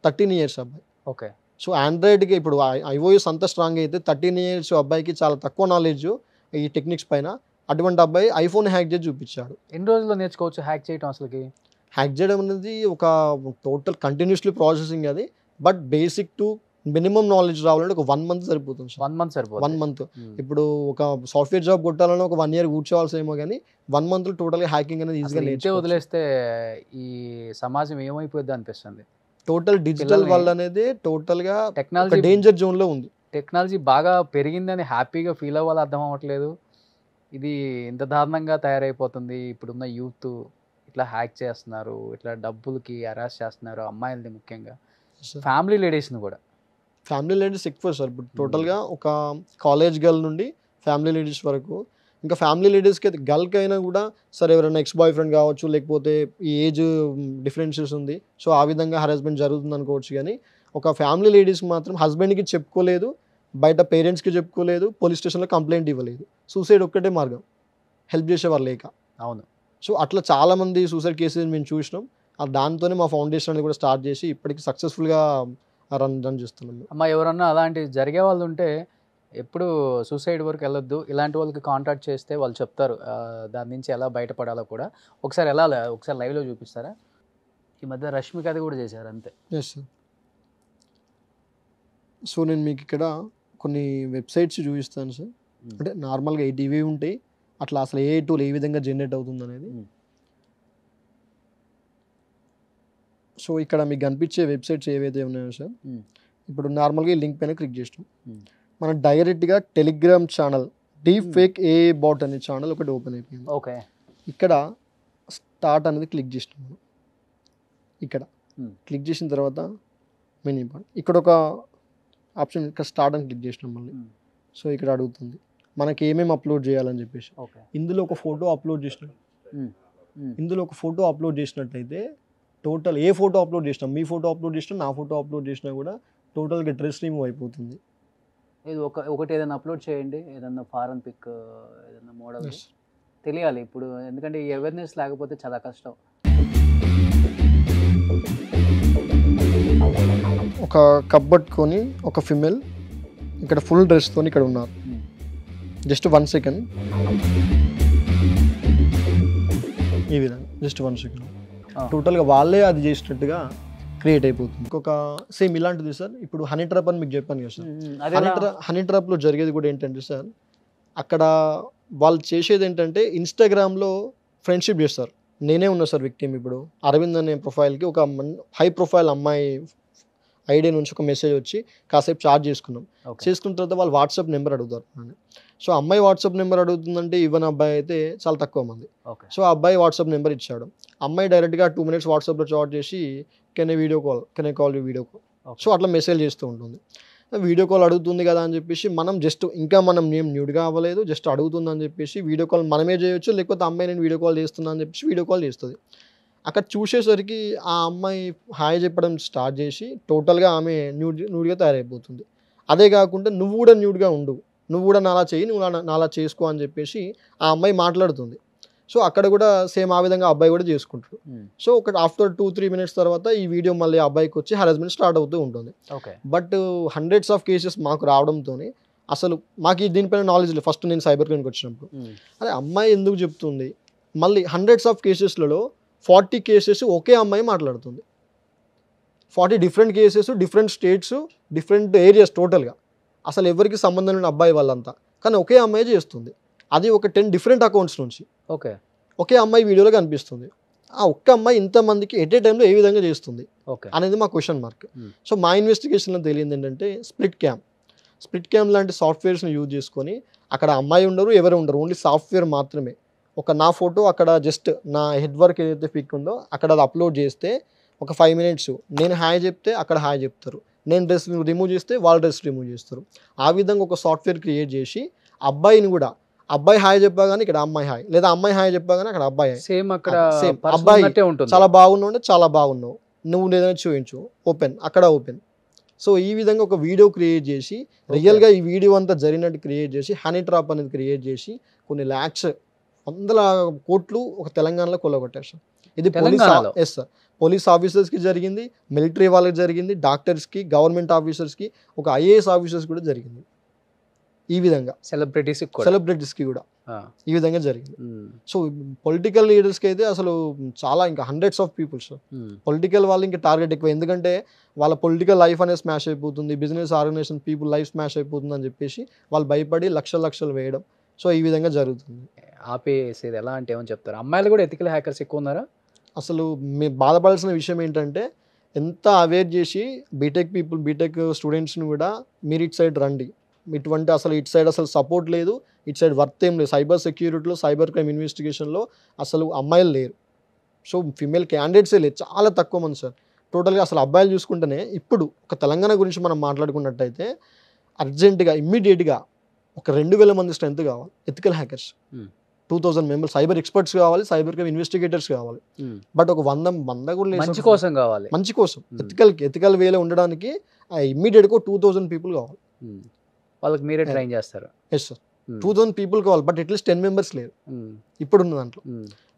థర్టీన్ ఇయర్స్ అబ్బాయి ఓకే సో ఆండ్రాయిడ్కి ఇప్పుడు ఐఓఎస్ అంత స్ట్రాంగ్ అయితే థర్టీన్ ఇయర్స్ అబ్బాయికి చాలా తక్కువ నాలెడ్జ్ ఈ టెక్నిక్స్ పైన అటువంటి అబ్బాయి ఐఫోన్ హ్యాక్ చేసి చూపించాడు ఎన్ని రోజుల్లో నేర్చుకోవచ్చు హ్యాక్ చేయడం అసలుకి హ్యాక్ చేయడం అనేది ఒక టోటల్ కంటిన్యూస్లీ ప్రాసెసింగ్ అది but basic to minimum knowledge రావాలంటే ఒక వన్ మంత్ సరిపోతుంది వన్ మంత్ సరిపోతుంది వన్ మంత్ hmm. ఇప్పుడు ఒక సాఫ్ట్వేర్ జాబ్ కొట్టాలని ఒక వన్ ఇయర్ ఏమో కానీ వన్ మంత్ టోటల్గా హ్యాకింగ్ అనేది ఈజీగా నేర్చే వదిలేస్తే ఈ సమాజం ఏమైపోద్ది అనిపిస్తుంది టోటల్ డిజిటల్ వరల్డ్ అనేది టోటల్గా టెక్నాలజీ డేంజర్ జోన్లో ఉంది టెక్నాలజీ బాగా పెరిగిందని హ్యాపీగా ఫీల్ అవ్వాలి అర్థం అవ్వట్లేదు ఇది ఇంత దారుణంగా తయారైపోతుంది ఇప్పుడున్న యూత్ ఇట్లా హ్యాక్ చేస్తున్నారు ఇట్లా డబ్బులకి అరాస్ చేస్తున్నారు అమ్మాయిలని ముఖ్యంగా ఫ్యామిలీ లేడీస్ని కూడా ఫ్యామిలీ లేడీస్ ఎక్కువ సార్ ఇప్పుడు hmm. టోటల్గా ఒక కాలేజ్ గర్ల్ నుండి ఫ్యామిలీ లేడీస్ వరకు ఇంకా ఫ్యామిలీ లేడీస్కి అయితే గర్ల్కి అయినా కూడా సరే ఎవరైనా ఎక్స్ బాయ్ ఫ్రెండ్ కావచ్చు లేకపోతే ఈ ఏజ్ డిఫరెన్సెస్ ఉంది సో ఆ విధంగా హరాస్మెంట్ జరుగుతుంది అనుకోవచ్చు కానీ ఒక ఫ్యామిలీ లేడీస్కి మాత్రం హస్బెండ్కి చెప్పుకోలేదు బయట పేరెంట్స్కి చెప్పుకోలేదు పోలీస్ స్టేషన్లో కంప్లైంట్ ఇవ్వలేదు సూసైడ్ ఒక్కటే మార్గం హెల్ప్ చేసేవారు లేక అవును సో అట్లా చాలామంది సూసైడ్ కేసెస్ మేము చూసినాం దాంతోనే మా ఫౌండేషన్ అనేది కూడా స్టార్ట్ చేసి ఇప్పటికి సక్సెస్ఫుల్గా రన్ రన్ చేస్తున్నాము అమ్మ ఎవరన్నా అలాంటివి జరిగే వాళ్ళు ఉంటే ఎప్పుడు సూసైడ్ వరకు వెళ్ళొద్దు ఇలాంటి వాళ్ళకి కాంటాక్ట్ చేస్తే వాళ్ళు చెప్తారు దాని నుంచి ఎలా బయటపడాలో కూడా ఒకసారి ఎలా ఒకసారి లైవ్లో చూపిస్తారా ఈ మధ్య రష్మిక అది కూడా చేశారు అంతే ఎస్ సో నేను మీకు ఇక్కడ కొన్ని వెబ్సైట్స్ చూపిస్తాను సార్ hmm. అంటే నార్మల్గా ఏ టీవీ ఉంటాయి అట్లా అసలు ఏ టూల్ ఏ విధంగా జనరేట్ అవుతుంది అనేది hmm. సో ఇక్కడ మీకు కనిపించే వెబ్సైట్స్ ఏవైతే ఉన్నాయో సార్ ఇప్పుడు నార్మల్గా ఈ లింక్ పైన క్లిక్ చేసినాం మనం డైరెక్ట్గా Telegram channel deep fake a bot అనే ఛానల్ ఒకటి ఓపెన్ అయిపోయింది ఓకే ఇక్కడ స్టార్ట్ అనేది క్లిక్ చేసినాం మనం ఇక్కడ క్లిక్ చేసిన తర్వాత మెనీ బాట్ ఇక్కడ ఒక ఆప్షన్ ఇక్కడ స్టార్ట్ అని క్లిక్ చేసినాం మళ్ళీ సో ఇక్కడ అడుగుతుంది మనకి ఏమేమి అప్లోడ్ చేయాలని చెప్పేసి ఇందులో ఒక ఫోటో అప్లోడ్ చేసినాం ఇందులో ఒక ఫోటో అప్లోడ్ చేసినట్లయితే టోటల్ ఏ ఫోటో అప్లోడ్ చేసినా మీ ఫోటో అప్లోడ్ చేసినా నా ఫోటో అప్లోడ్ చేసినా కూడా టోటల్గా డ్రెస్ రిమూవ్ అయిపోతుంది ఇది ఒక ఒకటి ఏదైనా అప్లోడ్ చేయండి ఏదన్నా ఫారెన్ పిక్ ఏదన్నా మోడల్ తెలియాలి ఇప్పుడు ఎందుకంటే ఈ అవేర్నెస్ లేకపోతే చాలా కష్టం ఒక కప్ పట్టుకొని ఒక ఫిమేల్ ఇక్కడ ఫుల్ డ్రెస్తో ఇక్కడ ఉన్నారు జస్ట్ వన్ సెకండ్ ఈ విధంగా జస్ట్ వన్ సెకండ్ టోటల్గా వాళ్ళే అది చేసినట్టుగా క్రియేట్ అయిపోతుంది ఇంకొక సేమ్ ఇలాంటిది సార్ ఇప్పుడు హనీ ట్రాప్ అని మీకు చెప్పాను కదా సార్ హనీ ట్రాప్ హనీ ట్రాప్లో జరిగేది కూడా ఏంటంటే సార్ అక్కడ వాళ్ళు చేసేది ఏంటంటే ఇన్స్టాగ్రామ్లో ఫ్రెండ్షిప్ చేస్తారు నేనే ఉన్నా సార్ విక్టీమ్ ఇప్పుడు అరవింద్ అనే ప్రొఫైల్కి ఒక హై ప్రొఫైల్ అమ్మాయి ఐడియా నుంచి ఒక మెసేజ్ వచ్చి కాసేపు చార్జ్ చేసుకున్నాం చేసుకున్న తర్వాత వాళ్ళు వాట్సాప్ నెంబర్ అడుగుతారు సో అమ్మాయి వాట్సాప్ నెంబర్ అడుగుతుందంటే ఇవన్న అబ్బాయి అయితే చాలా తక్కువ మంది సో ఆ అబ్బాయి వాట్సాప్ నెంబర్ ఇచ్చాడు అమ్మాయి డైరెక్ట్గా టూ మినిట్స్ వాట్సాప్లో చాట్ చేసి can video call can call video call so అట్లా మెసేజ్ చేస్తూ ఉంటుంది వీడియో కాల్ అడుగుతుంది కదా అని చెప్పేసి మనం జస్ట్ ఇంకా మనం నేమ్ న్యూడ్గా అవ్వలేదు జస్ట్ అడుగుతుంది అని చెప్పేసి వీడియో కాల్ మనమే చేయొచ్చు లేకపోతే అమ్మాయి నేను వీడియో కాల్ చేస్తున్నా అని చెప్పేసి వీడియో కాల్ చేస్తుంది అక్కడ చూసేసరికి ఆ అమ్మాయి హాయ్ చెప్పడం స్టార్ట్ చేసి టోటల్గా ఆమె న్యూడ్ న్యూడ్గా తయారైపోతుంది అదే కాకుండా నువ్వు కూడా న్యూడ్గా ఉండు నువ్వు కూడా నాలా చేయి నువ్వు నాలా చేసుకో అని చెప్పేసి ఆ అమ్మాయి మాట్లాడుతుంది సో అక్కడ కూడా సేమ్ ఆ విధంగా అబ్బాయి కూడా చేసుకుంటాడు hmm. సో ఒక ఆఫ్టర్ టూ త్రీ మినిట్స్ తర్వాత ఈ వీడియో మళ్ళీ అబ్బాయికి వచ్చి హెరాస్మెంట్ స్టార్ట్ అవుతూ ఉంటుంది బట్ హండ్రెడ్స్ ఆఫ్ కేసెస్ మాకు రావడంతో అసలు మాకు దీనిపైన నాలెడ్జ్ లేదు ఫస్ట్ నేను సైబర్ క్రైమ్కి వచ్చినప్పుడు hmm. అదే అమ్మాయి ఎందుకు చెప్తుంది మళ్ళీ హండ్రెడ్స్ ఆఫ్ కేసెస్లలో ఫార్టీ కేసెస్ ఒకే అమ్మాయి మాట్లాడుతుంది forty different cases different states different areas టోటల్గా అసలు ఎవరికి సంబంధం లేని అబ్బాయి వాళ్ళంతా కానీ ఒకే అమ్మాయి చేస్తుంది అది ఒక టెన్ డిఫరెంట్ అకౌంట్స్ నుంచి ఓకే ఒకే అమ్మాయి వీడియోలో కనిపిస్తుంది ఆ ఒక్క అమ్మాయి ఇంతమందికి ఎట్ ఏ టైంలో ఏ విధంగా చేస్తుంది ఓకే అనేది మా క్వశ్చన్ మార్క్ hmm. సో మా ఇన్వెస్టిగేషన్లో తెలియదు ఏంటంటే స్ప్లిట్ క్యామ్ స్ప్లిట్ క్యామ్ లాంటి సాఫ్ట్వేర్స్ని యూజ్ చేసుకొని అక్కడ అమ్మాయి ఉండరు ఎవరు ఉండరు ఓన్లీ సాఫ్ట్వేర్ మాత్రమే ఒక నా ఫోటో అక్కడ జస్ట్ నా హెడ్ వర్క్ ఏదైతే పిక్ ఉందో అక్కడ అది అప్లోడ్ చేస్తే ఒక ఫైవ్ మినిట్స్ నేను హాయ్ చెప్తే అక్కడ హాయ్ చెప్తారు నేను డ్రెస్ రిమూవ్ చేస్తే వాళ్ళ డ్రెస్ రిమూవ్ చేస్తారు ఆ విధంగా ఒక సాఫ్ట్వేర్ క్రియేట్ చేసి అబ్బాయిని కూడా అబ్బాయి హాయ్ చెప్పాగానే ఇక్కడ అమ్మాయి హాయ్ లేదా అమ్మాయి హాయ్ చెప్పాగానే అక్కడ అబ్బాయి సేమ్ అక్కడ సేమ్ అబ్బాయి చాలా బాగున్నావు చాలా బాగున్నావు నువ్వు లేదని చూపించు ఓపెన్ అక్కడ ఓపెన్ సో ఈ విధంగా ఒక వీడియో క్రియేట్ చేసి రియల్గా ఈ వీడియో అంతా జరిగినట్టు క్రియేట్ చేసి హనీ ట్రాప్ అనేది క్రియేట్ చేసి కొన్ని ల్యాక్స్ వందల కోట్లు ఒక తెలంగాణలో సార్ ఇది పోలీస్ ఎస్ సార్ పోలీస్ ఆఫీసర్స్కి జరిగింది మిలిటరీ వాళ్ళకి జరిగింది డాక్టర్స్కి గవర్నమెంట్ ఆఫీసర్స్కి ఒక ఐఏఎస్ ఆఫీసర్స్ కూడా జరిగింది ఈ విధంగా సెలబ్రిటీస్ సెలబ్రిటీస్కి కూడా ఈ విధంగా జరిగింది సో పొలిటికల్ లీడర్స్కి అయితే అసలు చాలా ఇంకా హండ్రెడ్స్ ఆఫ్ పీపుల్స్ పొలిటికల్ వాళ్ళు ఇంకా టార్గెట్ ఎక్కువ ఎందుకంటే వాళ్ళ పొలిటికల్ లైఫ్ అనేది స్మాష్ అయిపోతుంది business organization people life smash అయిపోతుంది అని చెప్పేసి వాళ్ళు భయపడి లక్షల లక్షలు వేయడం సో ఈ విధంగా జరుగుతుంది ఆపేసేది ఎలా అంటే ఏమని చెప్తారు అమ్మాయిలు కూడా ఎథికల్ హ్యాకర్స్ ఎక్కువ ఉన్నారా అసలు మీ బాధపడాల్సిన విషయం ఏంటంటే ఎంత అవేర్ చేసి బీటెక్ పీపుల్ బీటెక్ స్టూడెంట్స్ని కూడా మీరు ఇట్ సైడ్ రండి ఇటువంటి అసలు ఇటు సైడ్ అసలు సపోర్ట్ లేదు ఇటు సైడ్ వర్త్ ఏం లేదు సైబర్ సెక్యూరిటీలో సైబర్ క్రైమ్ ఇన్వెస్టిగేషన్లో అసలు అమ్మాయిలు లేరు సో ఫిమేల్ క్యాండిడేట్సే లేదు చాలా తక్కువ మంది సార్ టోటల్గా అసలు అబ్బాయిలు చూసుకుంటేనే ఇప్పుడు ఒక తెలంగాణ గురించి మనం మాట్లాడుకున్నట్టయితే అర్జెంటుగా ఇమ్మీడియట్గా ఒక రెండు వేల మంది స్ట్రెంత్ కావాలి ethical hackers hmm. Two thousand members cyber experts కావాలి సైబర్ క్రైమ్ ఇన్వెస్టిగేటర్స్ కావాలి hmm. బట్ ఒక వంద వంద కూడా లేదు మంచి కోసం కావాలి మంచి కోసం hmm. ఎథికల్ ఎథికల్ వేలో ఉండడానికి ఇమ్మీడియట్గా టూ థౌసండ్ పీపుల్ కావాలి వాళ్ళకి మీరే ట్రైన్ చేస్తారు yes sir two thousand people కావాలి బట్ ఎట్లీస్ట్ టెన్ మెంబర్స్ లేరు hmm. ఇప్పుడు ఉన్న దాంట్లో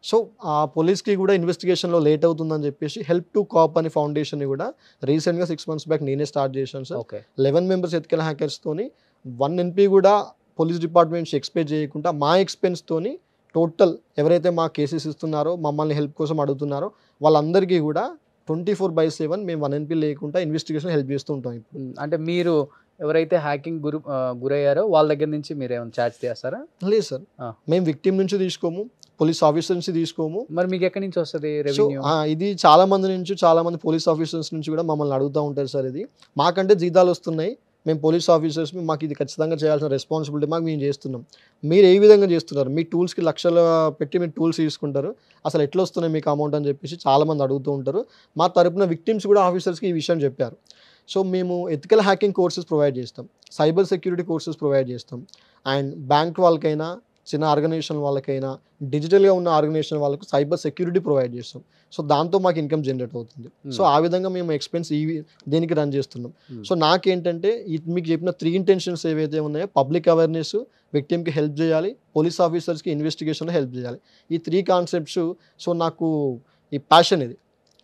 సో hmm. ఆ పోలీస్కి కూడా ఇన్వెస్టిగేషన్లో లేట్ అవుతుందని చెప్పేసి హెల్ప్ టు కాప్ అనే ఫౌండేషన్ కూడా రీసెంట్గా సిక్స్ మంత్స్ బ్యాక్ నేనే స్టార్ట్ చేశాను సార్ లెవెన్ మెంబర్స్ ఎత్తికల హ్యాకర్స్తో వన్ ఎన్పీ కూడా పోలీస్ డిపార్ట్మెంట్స్ ఎక్స్పెక్ట్ చేయకుండా మా ఎక్స్పెన్స్తో టోటల్ ఎవరైతే మా కేసెస్ ఇస్తున్నారో మమ్మల్ని హెల్ప్ కోసం అడుగుతున్నారో వాళ్ళందరికీ కూడా ట్వంటీ ఫోర్ బై సెవెన్ మేము వన్ ఎన్పీ లేకుండా ఇన్వెస్టిగేషన్ హెల్ప్ చేస్తూ ఉంటాం ఇప్పుడు hmm. అంటే మీరు ఎవరైతే హ్యాకింగ్ గురు గురయ్యారో వాళ్ళ దగ్గర నుంచి మీరు ఏమైనా ఛార్జ్ చేస్తారా లేదు సార్ మేము విక్టిమ్ నుంచి తీసుకోము పోలీస్ ఆఫీసర్ నుంచి తీసుకోము మరి మీకు ఎక్కడి నుంచి వస్తుంది ఇది చాలా మంది నుంచి చాలా మంది పోలీస్ ఆఫీసర్స్ నుంచి కూడా మమ్మల్ని అడుగుతూ ఉంటారు సార్ ఇది మాకంటే జీతాలు వస్తున్నాయి మేము పోలీస్ ఆఫీసర్స్ మాకు ఇది ఖచ్చితంగా చేయాల్సిన రెస్పాన్సిబిలిటీ మాకు మేము చేస్తున్నాం మీరు ఏ విధంగా చేస్తున్నారు మీ టూల్స్కి లక్షలు పెట్టి మీరు టూల్స్ తీసుకుంటారు అసలు ఎట్లా వస్తున్నాయి మీకు అమౌంట్ అని చెప్పేసి చాలామంది అడుగుతూ ఉంటారు మా తరపున విక్టిమ్స్ కూడా ఆఫీసర్స్కి ఈ విషయం చెప్పారు సో మేము ఎథికల్ హ్యాకింగ్ కోర్సెస్ ప్రొవైడ్ చేస్తాం సైబర్ సెక్యూరిటీ కోర్సెస్ ప్రొవైడ్ చేస్తాం అండ్ బ్యాంక్ వాళ్ళకైనా చిన్న ఆర్గనైజేషన్ వాళ్ళకైనా డిజిటల్గా ఉన్న ఆర్గనైజేషన్ వాళ్ళకు సైబర్ సెక్యూరిటీ ప్రొవైడ్ చేస్తాం సో దాంతో మాకు ఇన్కమ్ జనరేట్ అవుతుంది సో hmm. ఆ విధంగా మేము ఎక్స్పెన్స్ ఈ దీనికి రన్ చేస్తున్నాం సో hmm. నాకేంటంటే మీకు చెప్పిన త్రీ ఇంటెన్షన్స్ ఏవైతే ఉన్నాయో పబ్లిక్ అవేర్నెస్ విక్టిమ్కి హెల్ప్ చేయాలి పోలీస్ ఆఫీసర్స్కి ఇన్వెస్టిగేషన్లో హెల్ప్ చేయాలి ఈ త్రీ కాన్సెప్ట్స్ సో నాకు ఈ ప్యాషన్ ఇది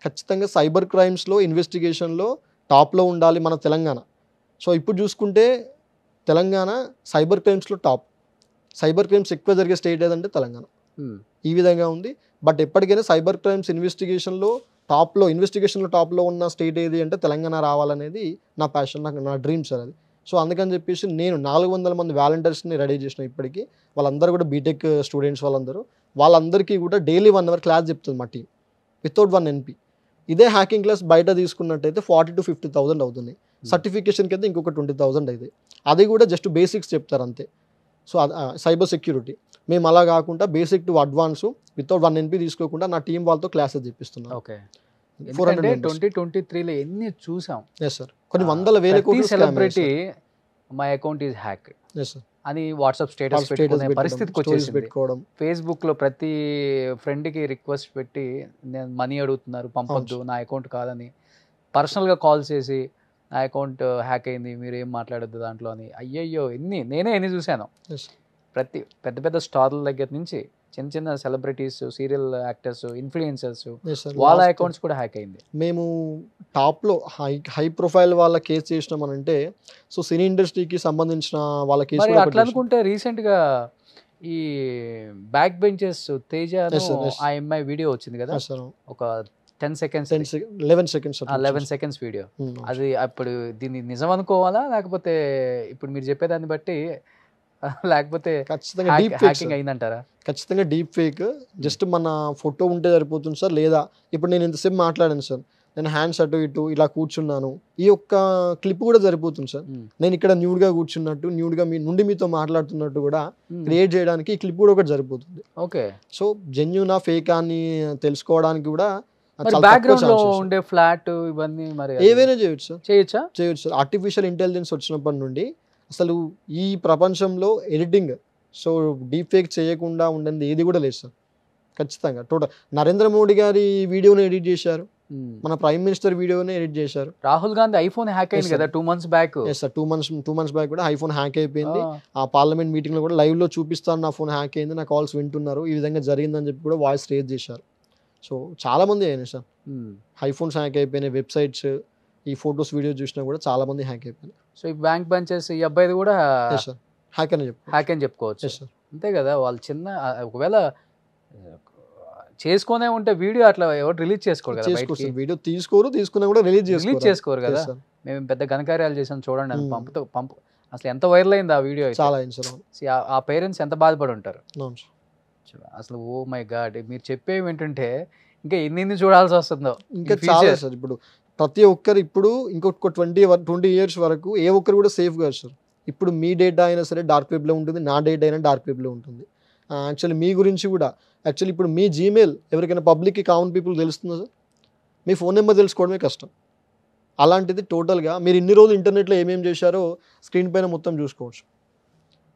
ఖచ్చితంగా సైబర్ క్రైమ్స్లో ఇన్వెస్టిగేషన్లో టాప్లో ఉండాలి మన తెలంగాణ సో ఇప్పుడు చూసుకుంటే తెలంగాణ సైబర్ క్రైమ్స్లో టాప్ సైబర్ క్రైమ్స్ ఎక్కువ జరిగే స్టేట్ ఏదంటే తెలంగాణ ఈ విధంగా ఉంది బట్ ఎప్పటికైనా సైబర్ క్రైమ్స్ ఇన్వెస్టిగేషన్లో టాప్లో ఇన్వెస్టిగేషన్లో టాప్లో ఉన్న స్టేట్ ఏది అంటే తెలంగాణ రావాలనేది నా ప్యాషన్ నాకు నా డ్రీమ్ సార్ అది సో అందుకని చెప్పేసి నేను నాలుగు వందల మంది వాలంటీర్స్ని రెడీ చేసిన ఇప్పటికీ వాళ్ళందరూ కూడా బీటెక్ స్టూడెంట్స్ వాళ్ళందరూ వాళ్ళందరికీ కూడా డైలీ వన్ అవర్ క్లాస్ చెప్తుంది మా టీం వితౌట్ వన్ ఎన్పీ ఇదే హ్యాకింగ్ క్లాస్ బయట తీసుకున్నట్టయితే ఫార్టీ టు ఫిఫ్టీ థౌసండ్ అవుతుంది సర్టిఫికేషన్ hmm. కింద ఇంకొక ట్వంటీ థౌసండ్ అయితే అది కూడా జస్ట్ బేసిక్స్ చెప్తారు అంతే సో సైబర్ సెక్యూరిటీ మేము అలా కాకుండా basic to advance without one NP తీసుకోకుండా నా టీం వాళ్ళతో క్లాసెస్ చెప్పిస్తున్నాను okay four hundred twenty twenty త్రీలో ఎన్ని చూసాం ఎస్ సార్ కొన్ని వందల వేల celebrity my account is hack yes sir అని వాట్సాప్ స్టేటస్ పెట్టుకునే పరిస్థితికి వచ్చేసి పెట్టుకోవడం ఫేస్బుక్లో ప్రతి ఫ్రెండ్కి రిక్వెస్ట్ పెట్టి నేను మనీ అడుగుతున్నారు పంపొద్దు నా అకౌంట్ కాదని పర్సనల్గా కాల్ చేసి నా అకౌంట్ హ్యాక్ అయింది మీరు ఏం మాట్లాడద్దు దాంట్లో అని అయ్యయ్యో ఎన్ని నేనే ఎన్ని చూశాను ప్రతి పెద్ద పెద్ద స్టార్ల దగ్గర నుంచి చిన్న చిన్న సెలబ్రిటీస్ సీరియల్ యాక్టర్స్ ఇన్ఫ్లుయెన్సర్స్ వాళ్ళ అకౌంట్స్ కూడా హ్యాక్ అయింది మేము టాప్లో హై హై ప్రొఫైల్ వాళ్ళ కేసు చేసినామనంటే సో సినీ ఇండస్ట్రీకి సంబంధించిన వాళ్ళ కేసు అట్లా అనుకుంటే రీసెంట్గా ఈ బ్యాక్ బెంచెస్ తేజ ఆ ఎంఐ వీడియో వచ్చింది కదా ఒక ten seconds eleven seconds eleven seconds video అది అప్పుడు దీన్ని నిజం అనుకోవాలా లేకపోతే ఇప్పుడు మీరు చెప్పేదాన్ని బట్టి లేకపోతే డీప్ అయిందంటారా ఖచ్చితంగా డీప్ ఫేక్ జస్ట్ మన ఫోటో ఉంటే సరిపోతుంది సార్ లేదా ఇప్పుడు నేను ఇంతసేపు మాట్లాడాను సార్ నేను హ్యాండ్స్ అటు ఇటు ఇలా కూర్చున్నాను ఈ ఒక్క క్లిప్ కూడా సరిపోతుంది సార్ hmm. నేను ఇక్కడ న్యూడ్గా కూర్చున్నట్టు న్యూడ్గా మీ నుండి మీతో మాట్లాడుతున్నట్టు కూడా క్రియేట్ hmm. చేయడానికి ఈ క్లిప్ కూడా ఒకటి సరిపోతుంది ఓకే సో జెన్యునా ఫేక్ అని తెలుసుకోవడానికి కూడా బ్యాక్గ్రౌండ్ ఫ్లాట్ ఇవన్నీ ఏవైనా చేయొచ్చు చేయొచ్చా చేయొచ్చు ఆర్టిఫిషియల్ ఇంటెలిజెన్స్ వచ్చినప్పటి నుండి అసలు ఈ ప్రపంచంలో ఎడిటింగ్ సో డీప్ ఫేక్ చేయకుండా ఉండేది ఏది కూడా లేదు సార్ ఖచ్చితంగా టోటల్ నరేంద్ర మోడీ గారి వీడియోని ఎడిట్ చేశారు మన ప్రైమ్ మినిస్టర్ వీడియోని ఎడిట్ చేశారు రాహుల్ గాంధీ ఐఫోన్ హ్యాక్ అయింది కదా two months back yes sir two months two months back కూడా ఐఫోన్ హ్యాక్ అయిపోయింది ఆ పార్లమెంట్ మీటింగ్ లో కూడా లైవ్ లో చూపిస్తాను నా ఫోన్ హ్యాక్ అయింది నా కాల్స్ వింటున్నారు ఈ విధంగా జరిగిందని చెప్పి కూడా వాయిస్ రేజ్ చేశారు సో చాలా మంది అయినాయి సార్ ఐఫోన్స్ హ్యాక్ అయిపోయినాయి వెబ్సైట్స్ ఈ ఫొటోస్ వీడియోస్ చూసినా కూడా చాలా మంది హ్యాక్ అయిపోయినాయి సో ఈ బ్యాంక్ బంచెస్ ఈ అబ్బాయిది కూడా హ్యాక్ అని చెప్పు హ్యాక్ అని చెప్పుకోవచ్చు అంతే కదా వాళ్ళు చిన్న ఒకవేళ చేసుకునే ఉంటే వీడియో అట్లా ఎవరు రిలీజ్ చేసుకోరు కదా వీడియో తీసుకోరు తీసుకున్నా కూడా రిలీజ్ రిలీజ్ చేసుకోరు కదా మేము పెద్ద ఘనకార్యాలు చేసాం చూడండి అని hmm. పంపు అసలు ఎంత వైరల్ అయింది ఆ వీడియో చాలా ఆ పేరెంట్స్ ఎంత బాధపడి ఉంటారు అసలు ఓ మై గాడ్ మీరు చెప్పేవి ఏంటంటే ఇంకా ఎన్ని చూడాల్సి వస్తుందో ఇంకా చాలా సార్ ఇప్పుడు ప్రతి ఒక్కరు ఇప్పుడు ఇంకొక ట్వంటీ ట్వంటీ ఇయర్స్ వరకు ఏ ఒక్కరు కూడా సేఫ్ కాదు సార్ ఇప్పుడు మీ డేటా అయినా సరే డార్క్ వెబ్లో ఉంటుంది నా డేటా అయినా డార్క్ వెబ్లో ఉంటుంది యాక్చువల్లీ మీ గురించి కూడా యాక్చువల్లీ ఇప్పుడు మీ జీమెయిల్ ఎవరికైనా పబ్లిక్కి కామన్ పీపుల్ తెలుస్తుందా సార్ మీ ఫోన్ నెంబర్ తెలుసుకోవడమే కష్టం అలాంటిది టోటల్గా మీరు ఇన్ని రోజులు ఇంటర్నెట్లో ఏమేమి చేశారో స్క్రీన్ పైన మొత్తం చూసుకోవచ్చు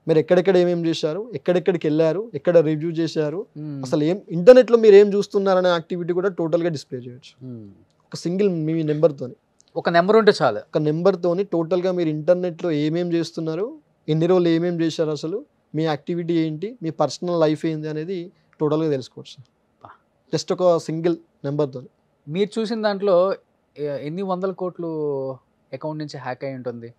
మీరు ఎక్కడెక్కడ ఏమేమి చేశారు ఎక్కడెక్కడికి వెళ్ళారు ఎక్కడ రివ్యూ చేశారు hmm. అసలు ఏం ఇంటర్నెట్లో మీరు ఏం చూస్తున్నారనే యాక్టివిటీ కూడా టోటల్గా డిస్ప్లే చేయొచ్చు hmm. ఒక సింగిల్ మీ నెంబర్తోని ఒక నెంబర్ ఉంటే చాలు ఒక నెంబర్తోని టోటల్గా మీరు ఇంటర్నెట్లో ఏమేమి చేస్తున్నారు ఎన్ని రోజులు ఏమేమి చేశారు అసలు మీ యాక్టివిటీ ఏంటి మీ పర్సనల్ లైఫ్ ఏంటి అనేది టోటల్గా తెలుసుకోవచ్చు జస్ట్ ఒక సింగిల్ నెంబర్తో మీరు చూసిన దాంట్లో ఎన్ని వందల కోట్లు అకౌంట్ నుంచి హ్యాక్ అయి ఉంటుంది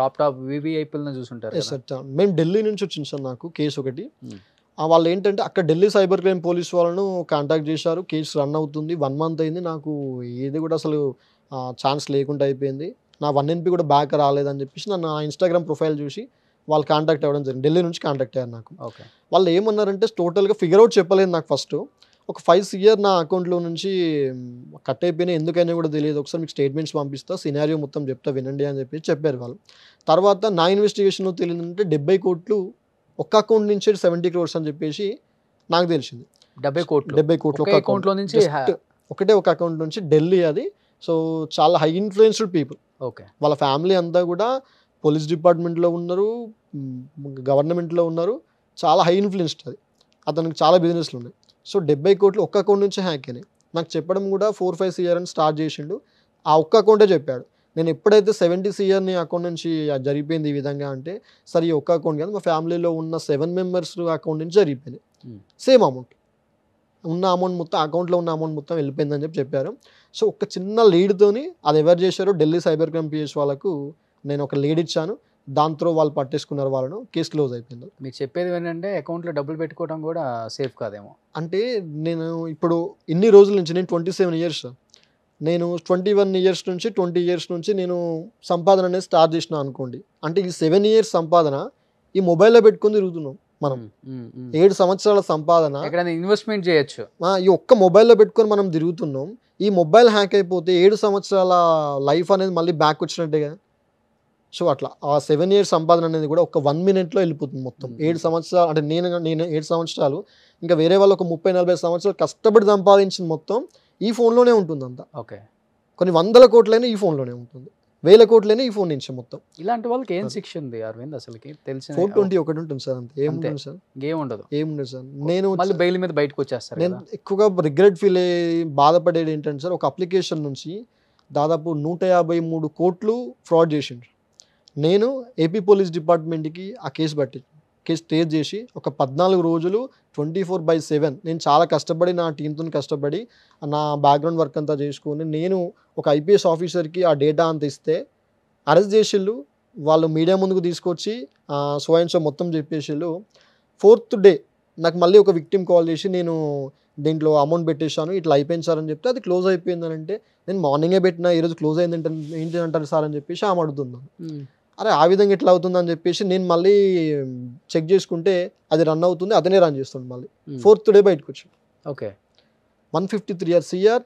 టాప్ టాప్ వివిఐపిల్ని చూసుంటారు సార్ మేము ఢిల్లీ నుంచి వచ్చింది సార్ నాకు కేసు ఒకటి వాళ్ళు ఏంటంటే అక్కడ ఢిల్లీ సైబర్ క్రైమ్ పోలీస్ వాళ్ళను కాంటాక్ట్ చేశారు కేసు రన్ అవుతుంది వన్ మంత్ అయింది నాకు ఏది కూడా అసలు ఛాన్స్ లేకుండా అయిపోయింది నా వన్ ఎన్పి కూడా బ్యాక్ రాలేదని చెప్పేసి నన్ను ఇన్స్టాగ్రామ్ ప్రొఫైల్ చూసి వాళ్ళు కాంటాక్ట్ అవ్వడం జరిగింది ఢిల్లీ నుంచి కాంటాక్ట్ అయ్యారు నాకు వాళ్ళు ఏమన్నారంటే టోటల్గా ఫిగర్ అవుట్ చెప్పలేదు నాకు ఫస్ట్ ఒక ఫైవ్ ఇయర్ నా అకౌంట్లో నుంచి కట్ అయిపోయినా ఎందుకైనా కూడా తెలియదు ఒకసారి మీకు స్టేట్మెంట్స్ పంపిస్తా సినారియో మొత్తం చెప్తా వినండి అని చెప్పి చెప్పారు వాళ్ళు తర్వాత నా ఇన్వెస్టిగేషన్లో తెలియదంటే డెబ్బై కోట్లు ఒక్క అకౌంట్ నుంచి సెవెంటీ క్రోర్స్ అని చెప్పేసి నాకు తెలిసింది డెబ్బై కోట్లు డెబ్బై కోట్లు ఒక అకౌంట్లో నుంచి ఒకటే ఒక అకౌంట్ నుంచి ఢిల్లీ అది సో చాలా హై ఇన్ఫ్లుయెన్స్డ్ పీపుల్ ఓకే వాళ్ళ ఫ్యామిలీ అంతా కూడా పోలీస్ డిపార్ట్మెంట్లో ఉన్నారు గవర్నమెంట్లో ఉన్నారు చాలా హై ఇన్ఫ్లుయెన్స్డ్ అది అతనికి చాలా బిజినెస్లు ఉన్నాయి సో డెబ్బై కోట్లు ఒక్క అకౌంట్ నుంచి హ్యాక్ అయినాయి నాకు చెప్పడం కూడా ఫోర్ ఫైవ్ సిఆర్ అని స్టార్ట్ చేసిండు ఆ ఒక్క అకౌంటే చెప్పాడు నేను ఎప్పుడైతే సెవెంటీ సిఆర్ని అకౌంట్ నుంచి జరిగిపోయింది ఈ విధంగా అంటే సరే ఒక్క అకౌంట్ కాదు మా ఫ్యామిలీలో ఉన్న సెవెన్ మెంబర్స్ అకౌంట్ నుంచి జరిగిపోయింది సేమ్ అమౌంట్ ఉన్న అమౌంట్ మొత్తం అకౌంట్లో ఉన్న అమౌంట్ మొత్తం వెళ్ళిపోయిందని చెప్పి చెప్పారు సో ఒక చిన్న లీడ్తోని అది ఎవరు చేశారో ఢిల్లీ సైబర్ క్రైమ్ పిఎస్ వాళ్ళకు నేను ఒక లీడ్ ఇచ్చాను దాంతో వాళ్ళు పట్టేసుకున్నారు వాళ్ళను కేసు క్లోజ్ అయిపోయింది మీరు చెప్పేది ఏంటంటే అకౌంట్లో డబ్బులు పెట్టుకోవడం కూడా సేఫ్ కాదేమో అంటే నేను ఇప్పుడు ఇన్ని రోజుల నుంచి నేను ట్వంటీ సెవెన్ ఇయర్స్ నేను ట్వంటీ వన్ ఇయర్స్ నుంచి ట్వంటీ ఇయర్స్ నుంచి నేను సంపాదన అనేది స్టార్ట్ చేసిన అనుకోండి అంటే ఈ సెవెన్ ఇయర్స్ సంపాదన ఈ మొబైల్లో పెట్టుకుని తిరుగుతున్నాం మనం ఏడు సంవత్సరాల సంపాదన ఇన్వెస్ట్మెంట్ చేయొచ్చు ఈ ఒక్క మొబైల్లో పెట్టుకొని మనం తిరుగుతున్నాం ఈ మొబైల్ హ్యాక్ అయిపోతే ఏడు సంవత్సరాల లైఫ్ అనేది మళ్ళీ బ్యాక్ వచ్చినట్టే కదా సో అట్లా ఆ సెవెన్ ఇయర్స్ సంపాదన అనేది కూడా ఒక వన్ మినిట్లో వెళ్ళిపోతుంది మొత్తం ఏడు సంవత్సరాలు అంటే నేను నేను ఏడు సంవత్సరాలు ఇంకా వేరే వాళ్ళు ఒక ముప్పై నలభై సంవత్సరాలు కష్టపడి సంపాదించింది మొత్తం ఈ ఫోన్లోనే ఉంటుంది అంతా ఓకే కొన్ని వందల కోట్లైనా ఈ ఫోన్లోనే ఉంటుంది వేల కోట్లైనా ఈ ఫోన్ నుంచి మొత్తం ఇలాంటి వాళ్ళకి ఏం శిక్ష ఉంది అరవింద్ అసలుకి తెలిసి ఫోర్ ట్వంటీ ఒకటి ఉంటుంది సార్ అంతే ఏముంటుంది సార్ ఏం ఉండదు ఏముండదు సార్ నేను మళ్ళీ బెయిల్ మీద బయటకు వచ్చేస్తాను నేను ఎక్కువగా రిగ్రెట్ ఫీల్ అయ్యి బాధపడేది ఏంటంటే సార్ ఒక అప్లికేషన్ నుంచి దాదాపు నూట యాభై మూడు కోట్లు ఫ్రాడ్ చేసిండ్రు నేను ఏపీ పోలీస్ డిపార్ట్మెంట్కి ఆ కేసు పట్టి కేసు స్టేజ్ చేసి ఒక పద్నాలుగు రోజులు ట్వంటీ ఫోర్ బై సెవెన్ నేను చాలా కష్టపడి నా టీంతో కష్టపడి నా బ్యాక్గ్రౌండ్ వర్క్ అంతా చేసుకొని నేను ఒక ఐపీఎస్ ఆఫీసర్కి ఆ డేటా అంత ఇస్తే అరెస్ట్ చేసేళ్ళు వాళ్ళు మీడియా ముందుకు తీసుకొచ్చి స్వయం సో మొత్తం చెప్పేసిళ్ళు ఫోర్త్ డే నాకు మళ్ళీ ఒక విక్టిమ్ కాల్ చేసి నేను దీంట్లో అమౌంట్ పెట్టేశాను ఇట్లా అయిపోయింది సార్ అని చెప్తే అది క్లోజ్ అయిపోయిందని అంటే నేను మార్నింగే పెట్టినా ఈరోజు క్లోజ్ అయింది ఏంటి అంటారు సార్ అని చెప్పేసి ఆమె అడుగుతున్నాను అరే ఆ విధంగా ఇట్లా అవుతుందని చెప్పేసి నేను మళ్ళీ చెక్ చేసుకుంటే అది రన్ అవుతుంది అతనే రన్ చేస్తుంది మళ్ళీ ఫోర్త్ hmm. డే బయటకు వచ్చింది okay one fifty three years year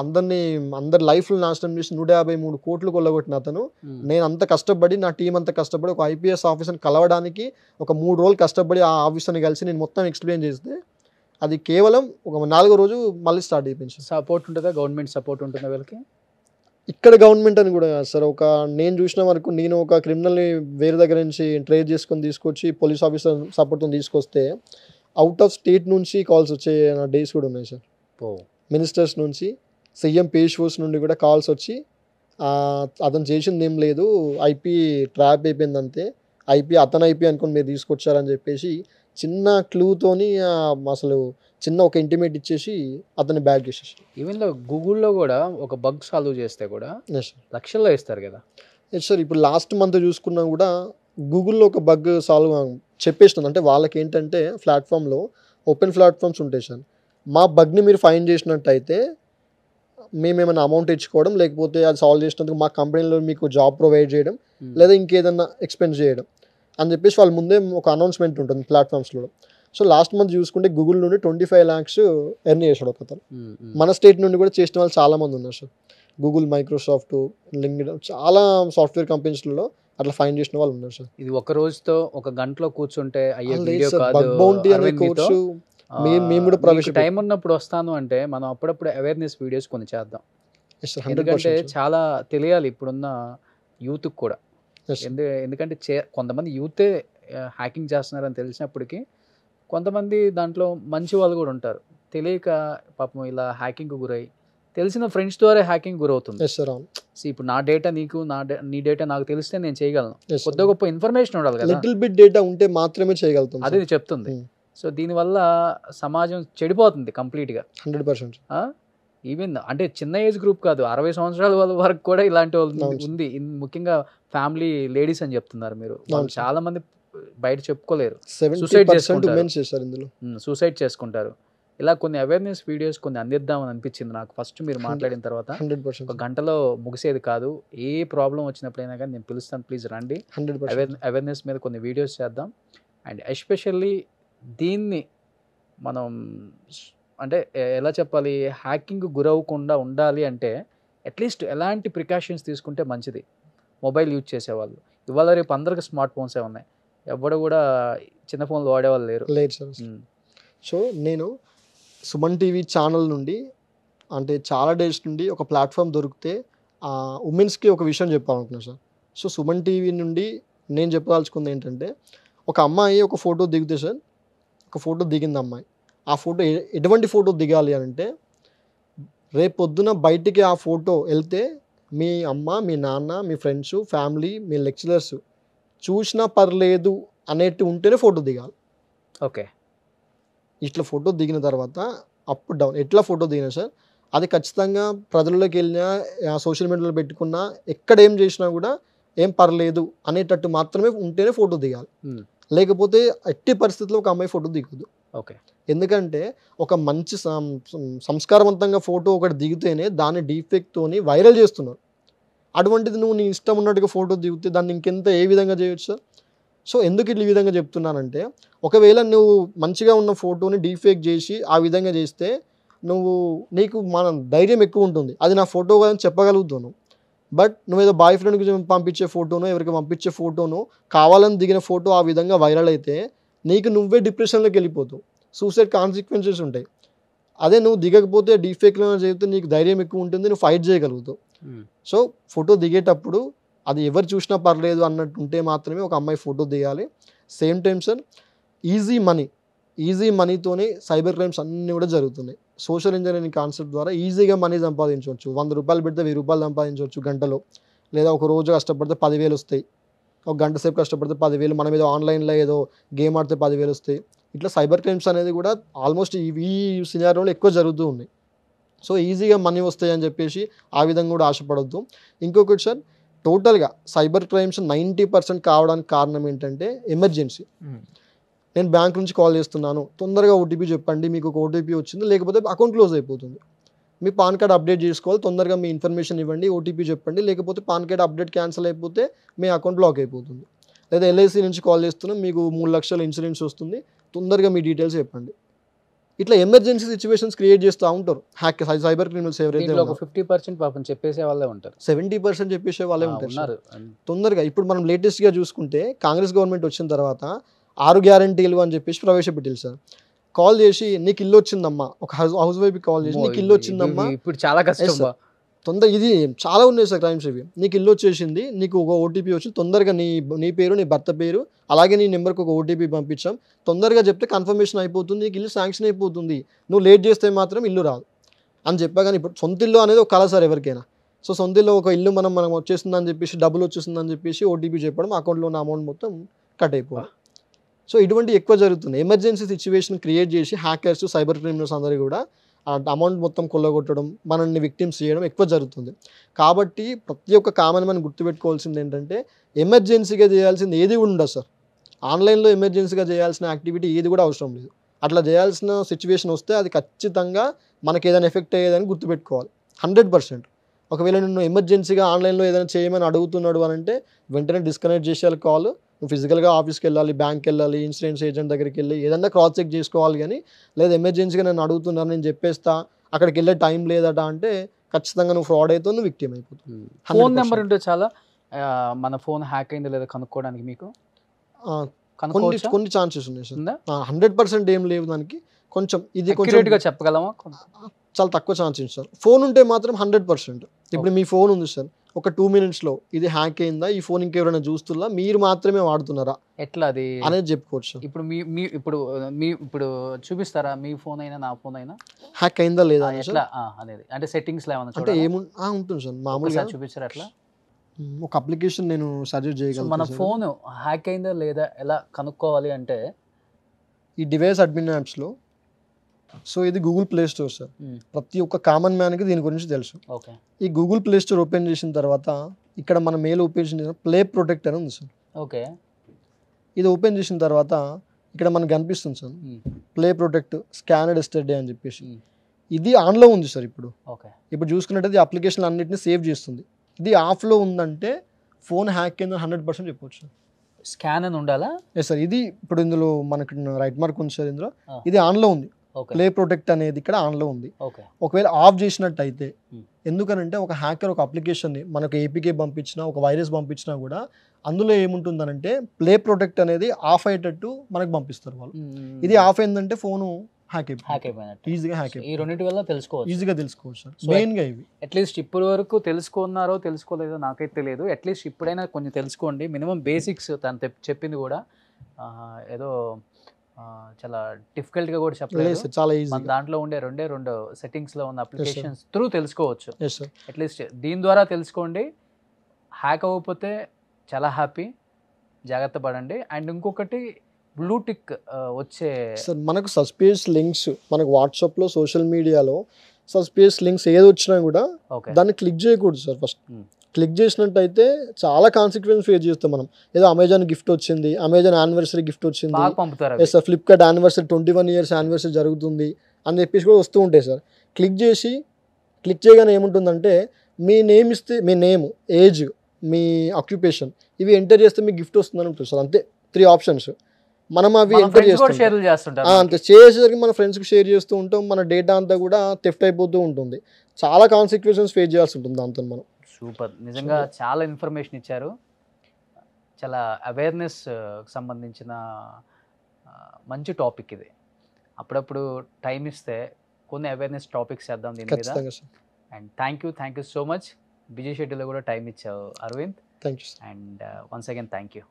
అందరినీ అందరి లైఫ్లు నాశనం చేసి నూట యాభై మూడు కోట్లు కొల్లగొట్టిన అతను hmm. నేను అంత కష్టపడి నా టీం అంత కష్టపడి ఒక ఐపీఎస్ ఆఫీసర్ని కలవడానికి ఒక మూడు రోజులు కష్టపడి ఆ ఆఫీసర్ని కలిసి నేను మొత్తం ఎక్స్ప్లెయిన్ చేస్తే అది కేవలం ఒక నాలుగో రోజు మళ్ళీ స్టార్ట్ అయిపోయింది సపోర్ట్ ఉంటుందా గవర్నమెంట్ సపోర్ట్ ఉంటుందా వీళ్ళకి ఇక్కడ గవర్నమెంట్ అని కూడా కాదు సార్ ఒక నేను చూసిన వరకు నేను ఒక క్రిమినల్ని వేరే దగ్గర నుంచి ట్రేస్ చేసుకొని తీసుకొచ్చి పోలీస్ ఆఫీసర్ సపోర్ట్తో తీసుకొస్తే అవుట్ ఆఫ్ స్టేట్ నుంచి కాల్స్ వచ్చే డేస్ కూడా ఉన్నాయి సార్ మినిస్టర్స్ నుంచి సీఎం పేష్వోస్ నుండి కూడా కాల్స్ వచ్చి అతను చేసింది ఏం లేదు ఐపీ ట్రాప్ అయిపోయింది అంతే ఐపీ అతను ఐపీ అనుకుని మీరు తీసుకొచ్చారని చెప్పేసి చిన్న క్లూతోని అసలు చిన్న ఒక ఇంటిమేట్ ఇచ్చేసి అతని బ్యాగ్ ఇచ్చేసి ఈవెన్లో గూగుల్లో కూడా ఒక బగ్ సాల్వ్ చేస్తే కూడా లక్షల్లో ఇస్తారు కదా సార్ ఇప్పుడు లాస్ట్ మంత్ చూసుకున్నా కూడా గూగుల్లో ఒక బగ్ సాల్వ్ చెప్పేస్తుంది అంటే వాళ్ళకి ఏంటంటే ప్లాట్ఫామ్లో ఓపెన్ ప్లాట్ఫామ్స్ ఉంటాయి సార్ మా బగ్ని మీరు ఫైన్ చేసినట్టయితే మేము ఏమైనా అమౌంట్ ఇచ్చుకోవడం లేకపోతే అది సాల్వ్ చేసినందుకు మా కంపెనీలో మీకు జాబ్ ప్రొవైడ్ చేయడం hmm. లేదా ఇంకేదన్నా ఎక్స్పెన్స్ చేయడం అని చెప్పేసి వాళ్ళ ముందే ఒక అనౌన్స్మెంట్ ఉంటుంది ప్లాట్ఫామ్స్లో సో లాస్ట్ మంత్ చూసుకుంటే గూగుల్ నుండి ట్వంటీ ఫైవ్ ల్యాక్స్ ఎర్న్ చేశాడు ఒకతను మన స్టేట్ నుండి కూడా చేసిన వాళ్ళు చాలామంది ఉన్నారు సార్ గూగుల్ మైక్రోసాఫ్ట్ లింక్డ్ చాలా సాఫ్ట్వేర్ కంపెనీస్లలో అట్లా ఫైన్ చేసిన వాళ్ళు ఉన్నారు సార్ ఇది ఒక రోజుతో ఒక గంటలో కూర్చుంటే బౌంటీ మేము కూడా టైం ఉన్నప్పుడు వస్తాను అంటే మనం అప్పుడప్పుడు అవేర్నెస్ వీడియోస్ కొన్ని చేద్దాం ఎందుకంటే చాలా తెలియాలి ఇప్పుడున్న యూత్ కూడా ఎందుకంటే చే కొంతమంది యూతే హ్యాకింగ్ చేస్తున్నారని తెలిసినప్పటికీ కొంతమంది దాంట్లో మంచి వాళ్ళు కూడా ఉంటారు తెలియక పాపం ఇలా హ్యాకింగ్ గురై తెలిసిన ఫ్రెండ్స్ ద్వారా హ్యాకింగ్ గురవుతుంది ఇప్పుడు నా డేటా నీకు నా నీ డేటా నాకు తెలిస్తే నేను చేయగలను కొద్ది గొప్ప ఇన్ఫర్మేషన్ ఉండాలి లిటిల్ డేటా ఉంటే మాత్రమే చేయగలుగుతాం అది చెప్తుంది సో hmm. దీనివల్ల సమాజం చెడిపోతుంది కంప్లీట్గా హండ్రెడ్ పర్సెంట్ ఈవెన్ అంటే చిన్న ఏజ్ గ్రూప్ కాదు అరవై సంవత్సరాల వాళ్ళ వరకు కూడా ఇలాంటి వాళ్ళు ఉంది ముఖ్యంగా ఫ్యామిలీ లేడీస్ అని చెప్తున్నారు మీరు చాలా మంది బయట చెప్పుకోలేరు సూసైడ్ చేసుకుంటారు సూసైడ్ చేసుకుంటారు ఇలా కొన్ని అవేర్నెస్ వీడియోస్ కొన్ని అందిద్దామని అనిపించింది నాకు ఫస్ట్ మీరు మాట్లాడిన తర్వాత ఒక గంటలో ముగిసేది కాదు ఏ ప్రాబ్లం వచ్చినప్పుడైనా కానీ నేను పిలుస్తాను ప్లీజ్ రండి అవేర్నెస్ మీద కొన్ని వీడియోస్ చేద్దాం అండ్ ఎస్పెషల్లీ దీన్ని మనం అంటే ఎలా చెప్పాలి హ్యాకింగ్ గురవ్వకుండా ఉండాలి అంటే అట్లీస్ట్ ఎలాంటి ప్రికాషన్స్ తీసుకుంటే మంచిది మొబైల్ యూజ్ చేసేవాళ్ళు ఇవాళ రేపు అందరికి స్మార్ట్ ఫోన్సే ఉన్నాయి ఎవడు కూడా చిన్న ఫోన్లు వాడేవాళ్ళు లేరు లేదు సార్ సో నేను సుమన్ టీవీ ఛానల్ నుండి అంటే చాలా డేస్ నుండి ఒక ప్లాట్ఫామ్ దొరికితే ఉమెన్స్కి ఒక విషయం చెప్పాలనుకున్నాను సార్ సో సుమన్ టీవీ నుండి నేను చెప్పదలుచుకుంది ఏంటంటే ఒక అమ్మాయి ఒక ఫోటో దిగితే సార్ ఒక ఫోటో దిగింది అమ్మాయి ఆ ఫోటో ఎటువంటి ఫోటో దిగాలి అని అంటే రేపొద్దున బయటికి ఆ ఫోటో వెళ్తే మీ అమ్మ మీ నాన్న మీ ఫ్రెండ్స్ ఫ్యామిలీ మీ లెక్చరర్స్ చూసినా పర్లేదు అనేట్టు ఉంటేనే ఫోటో దిగాలి ఓకే ఇట్లా ఫోటో దిగిన తర్వాత అప్ డౌన్ ఎట్లా ఫోటో దిగినా సార్ అది ఖచ్చితంగా ప్రజల్లోకి వెళ్ళినా సోషల్ మీడియాలో పెట్టుకున్నా ఎక్కడ ఏం చేసినా కూడా ఏం పర్లేదు అనేటట్టు మాత్రమే ఉంటేనే ఫోటో దిగాలి లేకపోతే ఎట్టి పరిస్థితుల్లో ఒక అమ్మాయి ఫోటో దిగదు ఓకే ఎందుకంటే ఒక మంచి సంస్కారవంతంగా ఫోటో ఒకటి దిగితేనే దాన్ని డీఫెక్ట్తో వైరల్ చేస్తున్నారు అటువంటిది నువ్వు నీ ఇష్టం ఉన్నట్టుగా ఫోటో దిగితే దాన్ని ఇంకెంత ఏ విధంగా చేయొచ్చు సార్ సో ఎందుకు ఇట్లా ఈ విధంగా చెప్తున్నానంటే ఒకవేళ నువ్వు మంచిగా ఉన్న ఫోటోని డీఫేక్ చేసి ఆ విధంగా చేస్తే నువ్వు నీకు మన ధైర్యం ఎక్కువ ఉంటుంది అది నా ఫోటో కాదని చెప్పగలుగుతాను బట్ నువ్వేదో బాయ్ ఫ్రెండ్కి పంపించే ఫోటోను ఎవరికి పంపించే ఫోటోను కావాలని దిగిన ఫోటో ఆ విధంగా వైరల్ అయితే నీకు నువ్వే డిప్రెషన్లోకి వెళ్ళిపోతావు సూసైడ్ కాన్సిక్వెన్సెస్ ఉంటాయి అదే నువ్వు దిగకపోతే డీఫేక్లో చదివితే నీకు ధైర్యం ఎక్కువ ఉంటుంది నువ్వు ఫైట్ చేయగలుగుతావు hmm. సో ఫోటో దిగేటప్పుడు అది ఎవరు చూసినా పర్లేదు అన్నట్టు ఉంటే మాత్రమే ఒక అమ్మాయి ఫోటో దిగాలి same time sir easy money easy మనీతోనే సైబర్ క్రైమ్స్ అన్నీ కూడా జరుగుతున్నాయి సోషల్ ఇంజనీరింగ్ కాన్సెప్ట్ ద్వారా ఈజీగా మనీ సంపాదించవచ్చు వంద రూపాయలు పెడితే వెయ్యి రూపాయలు సంపాదించవచ్చు గంటలో లేదా ఒక రోజు కష్టపడితే పదివేలు వస్తాయి ఒక గంట సేపు కష్టపడితే పదివేలు మనం ఏదో ఆన్లైన్లో ఏదో గేమ్ ఆడితే పదివేలు వస్తాయి ఇట్లా సైబర్ క్రైమ్స్ అనేది కూడా ఆల్మోస్ట్ ఈ సినారియోలో ఎక్కువ జరుగుతూ ఉన్నాయి సో ఈజీగా మనీ వస్తాయని చెప్పేసి ఆ విధంగా కూడా ఆశపడద్దు ఇంకొకటి సార్ టోటల్గా సైబర్ క్రైమ్స్ నైంటీ పర్సెంట్ కావడానికి కారణం ఏంటంటే ఎమర్జెన్సీ నేను బ్యాంక్ నుంచి కాల్ చేస్తున్నాను తొందరగా ఓటీపీ చెప్పండి మీకు ఒక ఓటీపీ వచ్చింది లేకపోతే అకౌంట్ క్లోజ్ అయిపోతుంది మీ పాన్ కార్డ్ అప్డేట్ చేసుకోవాలి తొందరగా మీ ఇన్ఫర్మేషన్ ఇవ్వండి ఓటీపీ చెప్పండి లేకపోతే పాన్ కార్డ్ అప్డేట్ క్యాన్సిల్ అయిపోతే మీ అకౌంట్ బ్లాక్ అయిపోతుంది లేదా ఎల్ఐసి నుంచి కాల్ చేస్తున్నాం మీకు మూడు లక్షల ఇన్సూరెన్స్ వస్తుంది తొందరగా మీ డీటెయిల్స్ చెప్పండి ఇట్లా ఎమర్జెన్సీ సిచ్యువేషన్స్ క్రియేట్ చేస్తూ ఉంటారు హ్యాక్ సైబర్ క్రిమినల్స్ ఎవరైతే ఫిఫ్టీ పర్సెంట్ పాపం చెప్పేసే వాళ్ళే ఉంటారు సెవెంటీ పర్సెంట్ చెప్పేసే వాళ్ళే ఉంటారు తొందరగా ఇప్పుడు మనం లేటెస్ట్గా చూసుకుంటే కాంగ్రెస్ గవర్నమెంట్ వచ్చిన తర్వాత ఆరు గ్యారంటీలు అని చెప్పేసి ప్రవేశపెట్టారు సార్ కాల్ చేసి నీకు ఇల్లు వచ్చిందమ్మా ఒక హౌస్ వైఫ్ కాల్ చేసి నీకు ఇల్లు వచ్చిందమ్మా ఇప్పుడు చాలా కష్టం తొందర ఇది చాలా ఉన్నాయి సార్ క్రైమ్స్ ఇవి నీకు ఇల్లు వచ్చేసింది నీకు ఒక ఓటీపీ వచ్చి తొందరగా నీ నీ పేరు నీ భర్త పేరు అలాగే నీ నెంబర్కి ఒక ఓటీపీ పంపించాం తొందరగా చెప్తే కన్ఫర్మేషన్ అయిపోతుంది నీకు ఇల్లు శాంక్షన్ అయిపోతుంది నువ్వు లేట్ చేస్తే మాత్రం ఇల్లు రాదు అని చెప్పగానే ఇప్పుడు సొంత ఇల్లు అనేది ఒక కళ సార్ ఎవరికైనా సో సొంత ఇల్లు ఒక ఇల్లు మనం మనం వచ్చేస్తుందని చెప్పేసి డబ్బులు వచ్చేస్తుందని చెప్పేసి ఓటీపీ చెప్పడం అకౌంట్లో ఉన్న అమౌంట్ మొత్తం కట్ అయిపోవాలి సో ఇటువంటి ఎక్కువ జరుగుతుంది ఎమర్జెన్సీ సిచ్యువేషన్ క్రియేట్ చేసి హ్యాకర్స్ సైబర్ క్రిమినల్స్ అందరూ కూడా అమౌంట్ మొత్తం కొల్లగొట్టడం మనల్ని విక్టిమ్స్ చేయడం ఎక్కువ జరుగుతుంది కాబట్టి ప్రతి ఒక్క కామన్ మనం గుర్తుపెట్టుకోవాల్సింది ఏంటంటే ఎమర్జెన్సీగా చేయాల్సింది ఏది ఉండదు సార్ ఆన్లైన్లో ఎమర్జెన్సీగా చేయాల్సిన యాక్టివిటీ ఏది కూడా అవసరం లేదు అట్లా చేయాల్సిన సిచ్యువేషన్ వస్తే అది ఖచ్చితంగా మనకి ఏదైనా ఎఫెక్ట్ అయ్యేదని గుర్తుపెట్టుకోవాలి హండ్రెడ్ పర్సెంట్ ఒకవేళ నిన్ను ఎమర్జెన్సీగా ఆన్లైన్లో ఏదైనా చేయమని అడుగుతున్నాడు అని అంటే వెంటనే డిస్కనెక్ట్ చేసేయాలి కాల్ నువ్వు ఫిజికల్గా ఆఫీస్కి వెళ్ళాలి బ్యాంక్కి వెళ్ళాలి ఇన్సూరెన్స్ ఏజెంట్ దగ్గరికి వెళ్ళి ఏదన్నా క్రాస్ చెక్ చేసుకోవాలి కానీ లేదా ఎమర్జెన్సీగా నేను అడుగుతున్నాను నేను చెప్పేస్తా అక్కడికి వెళ్ళే టైం లేదట అంటే ఖచ్చితంగా నువ్వు ఫ్రాడ్ అవుతావు నువ్వు విక్టిమ్ అయిపోతుంది ఫోన్ నెంబర్ ఉంటే చాలా మన ఫోన్ హ్యాక్ అయిందో లేదా కనుక్కోవడానికి మీకు కొన్ని కొన్ని ఛాన్సెస్ ఉన్నాయి సార్ హండ్రెడ్ పర్సెంట్ ఏం లేవు దానికి కొంచెం ఇది కొంచెం చెప్పగలమా చాలా తక్కువ ఛాన్సెస్ సార్ ఫోన్ ఉంటే మాత్రం హండ్రెడ్ పర్సెంట్ ఇప్పుడు మీ ఫోన్ ఉంది సార్ ఒక టూ మినిట్స్లో ఇది హ్యాక్ అయిందా ఈ ఫోన్ ఇంకెవరైనా చూస్తున్నా మీరు మాత్రమే వాడుతున్నారా ఎట్లా అది అనేది చెప్పుకోవచ్చు ఇప్పుడు మీ మీ ఇప్పుడు మీ ఇప్పుడు చూపిస్తారా మీ ఫోన్ అయినా నా ఫోన్ అయినా హ్యాక్ అయిందా లేదా అనేది అంటే సెట్టింగ్స్ అంటే ఏము ఉంటుంది సార్ మామూలుగా చూపించారు అట్లా ఒక అప్లికేషన్ నేను సజెస్ట్ చేయగలను మన ఫోన్ హ్యాక్ అయిందా లేదా ఎలా కనుక్కోవాలి అంటే ఈ డివైస్ అడ్మిన్ యాప్స్లో సో ఇది గూగుల్ ప్లే స్టోర్ సార్ ప్రతి ఒక్క కామన్ మ్యాన్కి దీని గురించి తెలుసు ఈ గూగుల్ ప్లే స్టోర్ ఓపెన్ చేసిన తర్వాత ఇక్కడ మన మెయిల్ ఓపెన్ చేసిన ప్లే ప్రొటెక్ట్ అని ఉంది సార్ ఓకే ఇది ఓపెన్ చేసిన తర్వాత ఇక్కడ మనకు కనిపిస్తుంది sir play protect scanned study అని చెప్పేసి hmm. ఇది ఆన్లో ఉంది సార్ ఇప్పుడు ఓకే ఇప్పుడు చూసుకున్నట్టయితే అప్లికేషన్ అన్నింటినీ సేవ్ చేస్తుంది ఇది ఆఫ్లో ఉందంటే ఫోన్ హ్యాక్ అయిందని హండ్రెడ్ పర్సెంట్ చెప్పవచ్చు స్కాన్ అని ఉండాలా సార్ ఇది ఇప్పుడు ఇందులో మనకి రైట్ మార్క్ ఉంది సార్ ఇందులో ah. ఇది ఆన్లో ఉంది ప్లే ప్రొటెక్ట్ అనేది ఇక్కడ ఆన్లో ఉంది ఒకవేళ ఆఫ్ చేసినట్టయితే ఎందుకనంటే ఒక హ్యాకర్ ఒక అప్లికేషన్ని మనకు ఏపీకే పంపించినా ఒక వైరస్ పంపించినా కూడా అందులో ఏముంటుందనంటే ప్లే ప్రొటెక్ట్ అనేది ఆఫ్ అయ్యేటట్టు మనకు పంపిస్తారు వాళ్ళు ఇది ఆఫ్ అయిందంటే ఫోను హ్యాక్ ఈజీగా ఈ రెండింటి వల్ల తెలుసుకోవచ్చు ఈజీగా తెలుసుకోవచ్చు మెయిన్గా ఇవి అట్లీస్ట్ ఇప్పటి వరకు తెలుసుకున్నారో తెలుసుకోలేదో నాకైతే తెలియదు అట్లీస్ట్ ఇప్పుడైనా కొంచెం తెలుసుకోండి మినిమం బేసిక్స్ తను చెప్పింది కూడా ఏదో చాలా డిఫికల్ట్ గా కూడా చెప్పలేదు చాలా ఈజీ దాంట్లో ఉండే రెండే రెండు సెట్టింగ్స్ లో ఉన్న అప్లికేషన్స్ త్రూ తెలుసుకోవచ్చు అట్లీస్ట్ దీని ద్వారా తెలుసుకోండి హ్యాక్ అవ్వకపోతే చాలా హ్యాపీ జాగ్రత్త పడండి అండ్ ఇంకొకటి బ్లూటిక్ వచ్చే సార్ మనకు సస్పియస్ లింక్స్ మనకు వాట్సాప్లో సోషల్ మీడియాలో సస్పియస్ లింక్స్ ఏది వచ్చినా కూడా దాన్ని క్లిక్ చేయకూడదు సార్ ఫస్ట్ క్లిక్ చేసినట్టయితే చాలా కాన్సిక్వెన్స్ ఫేస్ చేస్తాం మనం ఏదో అమెజాన్ గిఫ్ట్ వచ్చింది అమెజాన్ యానివర్సరీ గిఫ్ట్ వచ్చింది yes sir Flipkart anniversary twenty one years anniversary జరుగుతుంది అని చెప్పేసి కూడా వస్తూ ఉంటాయి సార్ క్లిక్ చేసి క్లిక్ చేయగానే ఏముంటుందంటే మీ నేమ్ ఇస్తే మీ నేమ్ ఏజ్ మీ అక్యుపేషన్ ఇవి ఎంటర్ చేస్తే మీకు గిఫ్ట్ వస్తుందని ఉంటుంది సార్ అంతే త్రీ ఆప్షన్స్ మనం అవి ఎంటర్ చేస్తుంటాం అంతే చేసేసరికి మన ఫ్రెండ్స్కి షేర్ చేస్తూ ఉంటాం మన డేటా అంతా కూడా తెఫ్ట్ అయిపోతూ ఉంటుంది చాలా కాన్సిక్వెన్సెస్ ఫేస్ చేయాల్సి ఉంటుంది దాంతో మనం సూపర్ నిజంగా చాలా ఇన్ఫర్మేషన్ ఇచ్చారు చాలా అవేర్నెస్ సంబంధించిన మంచి టాపిక్ ఇది అప్పుడప్పుడు టైం ఇస్తే కొన్ని అవేర్నెస్ టాపిక్స్ చేద్దాం దీని మీద and thank you thank you so much busy షెడ్యూల్లో కూడా టైం ఇచ్చావు Aravind and once again thank you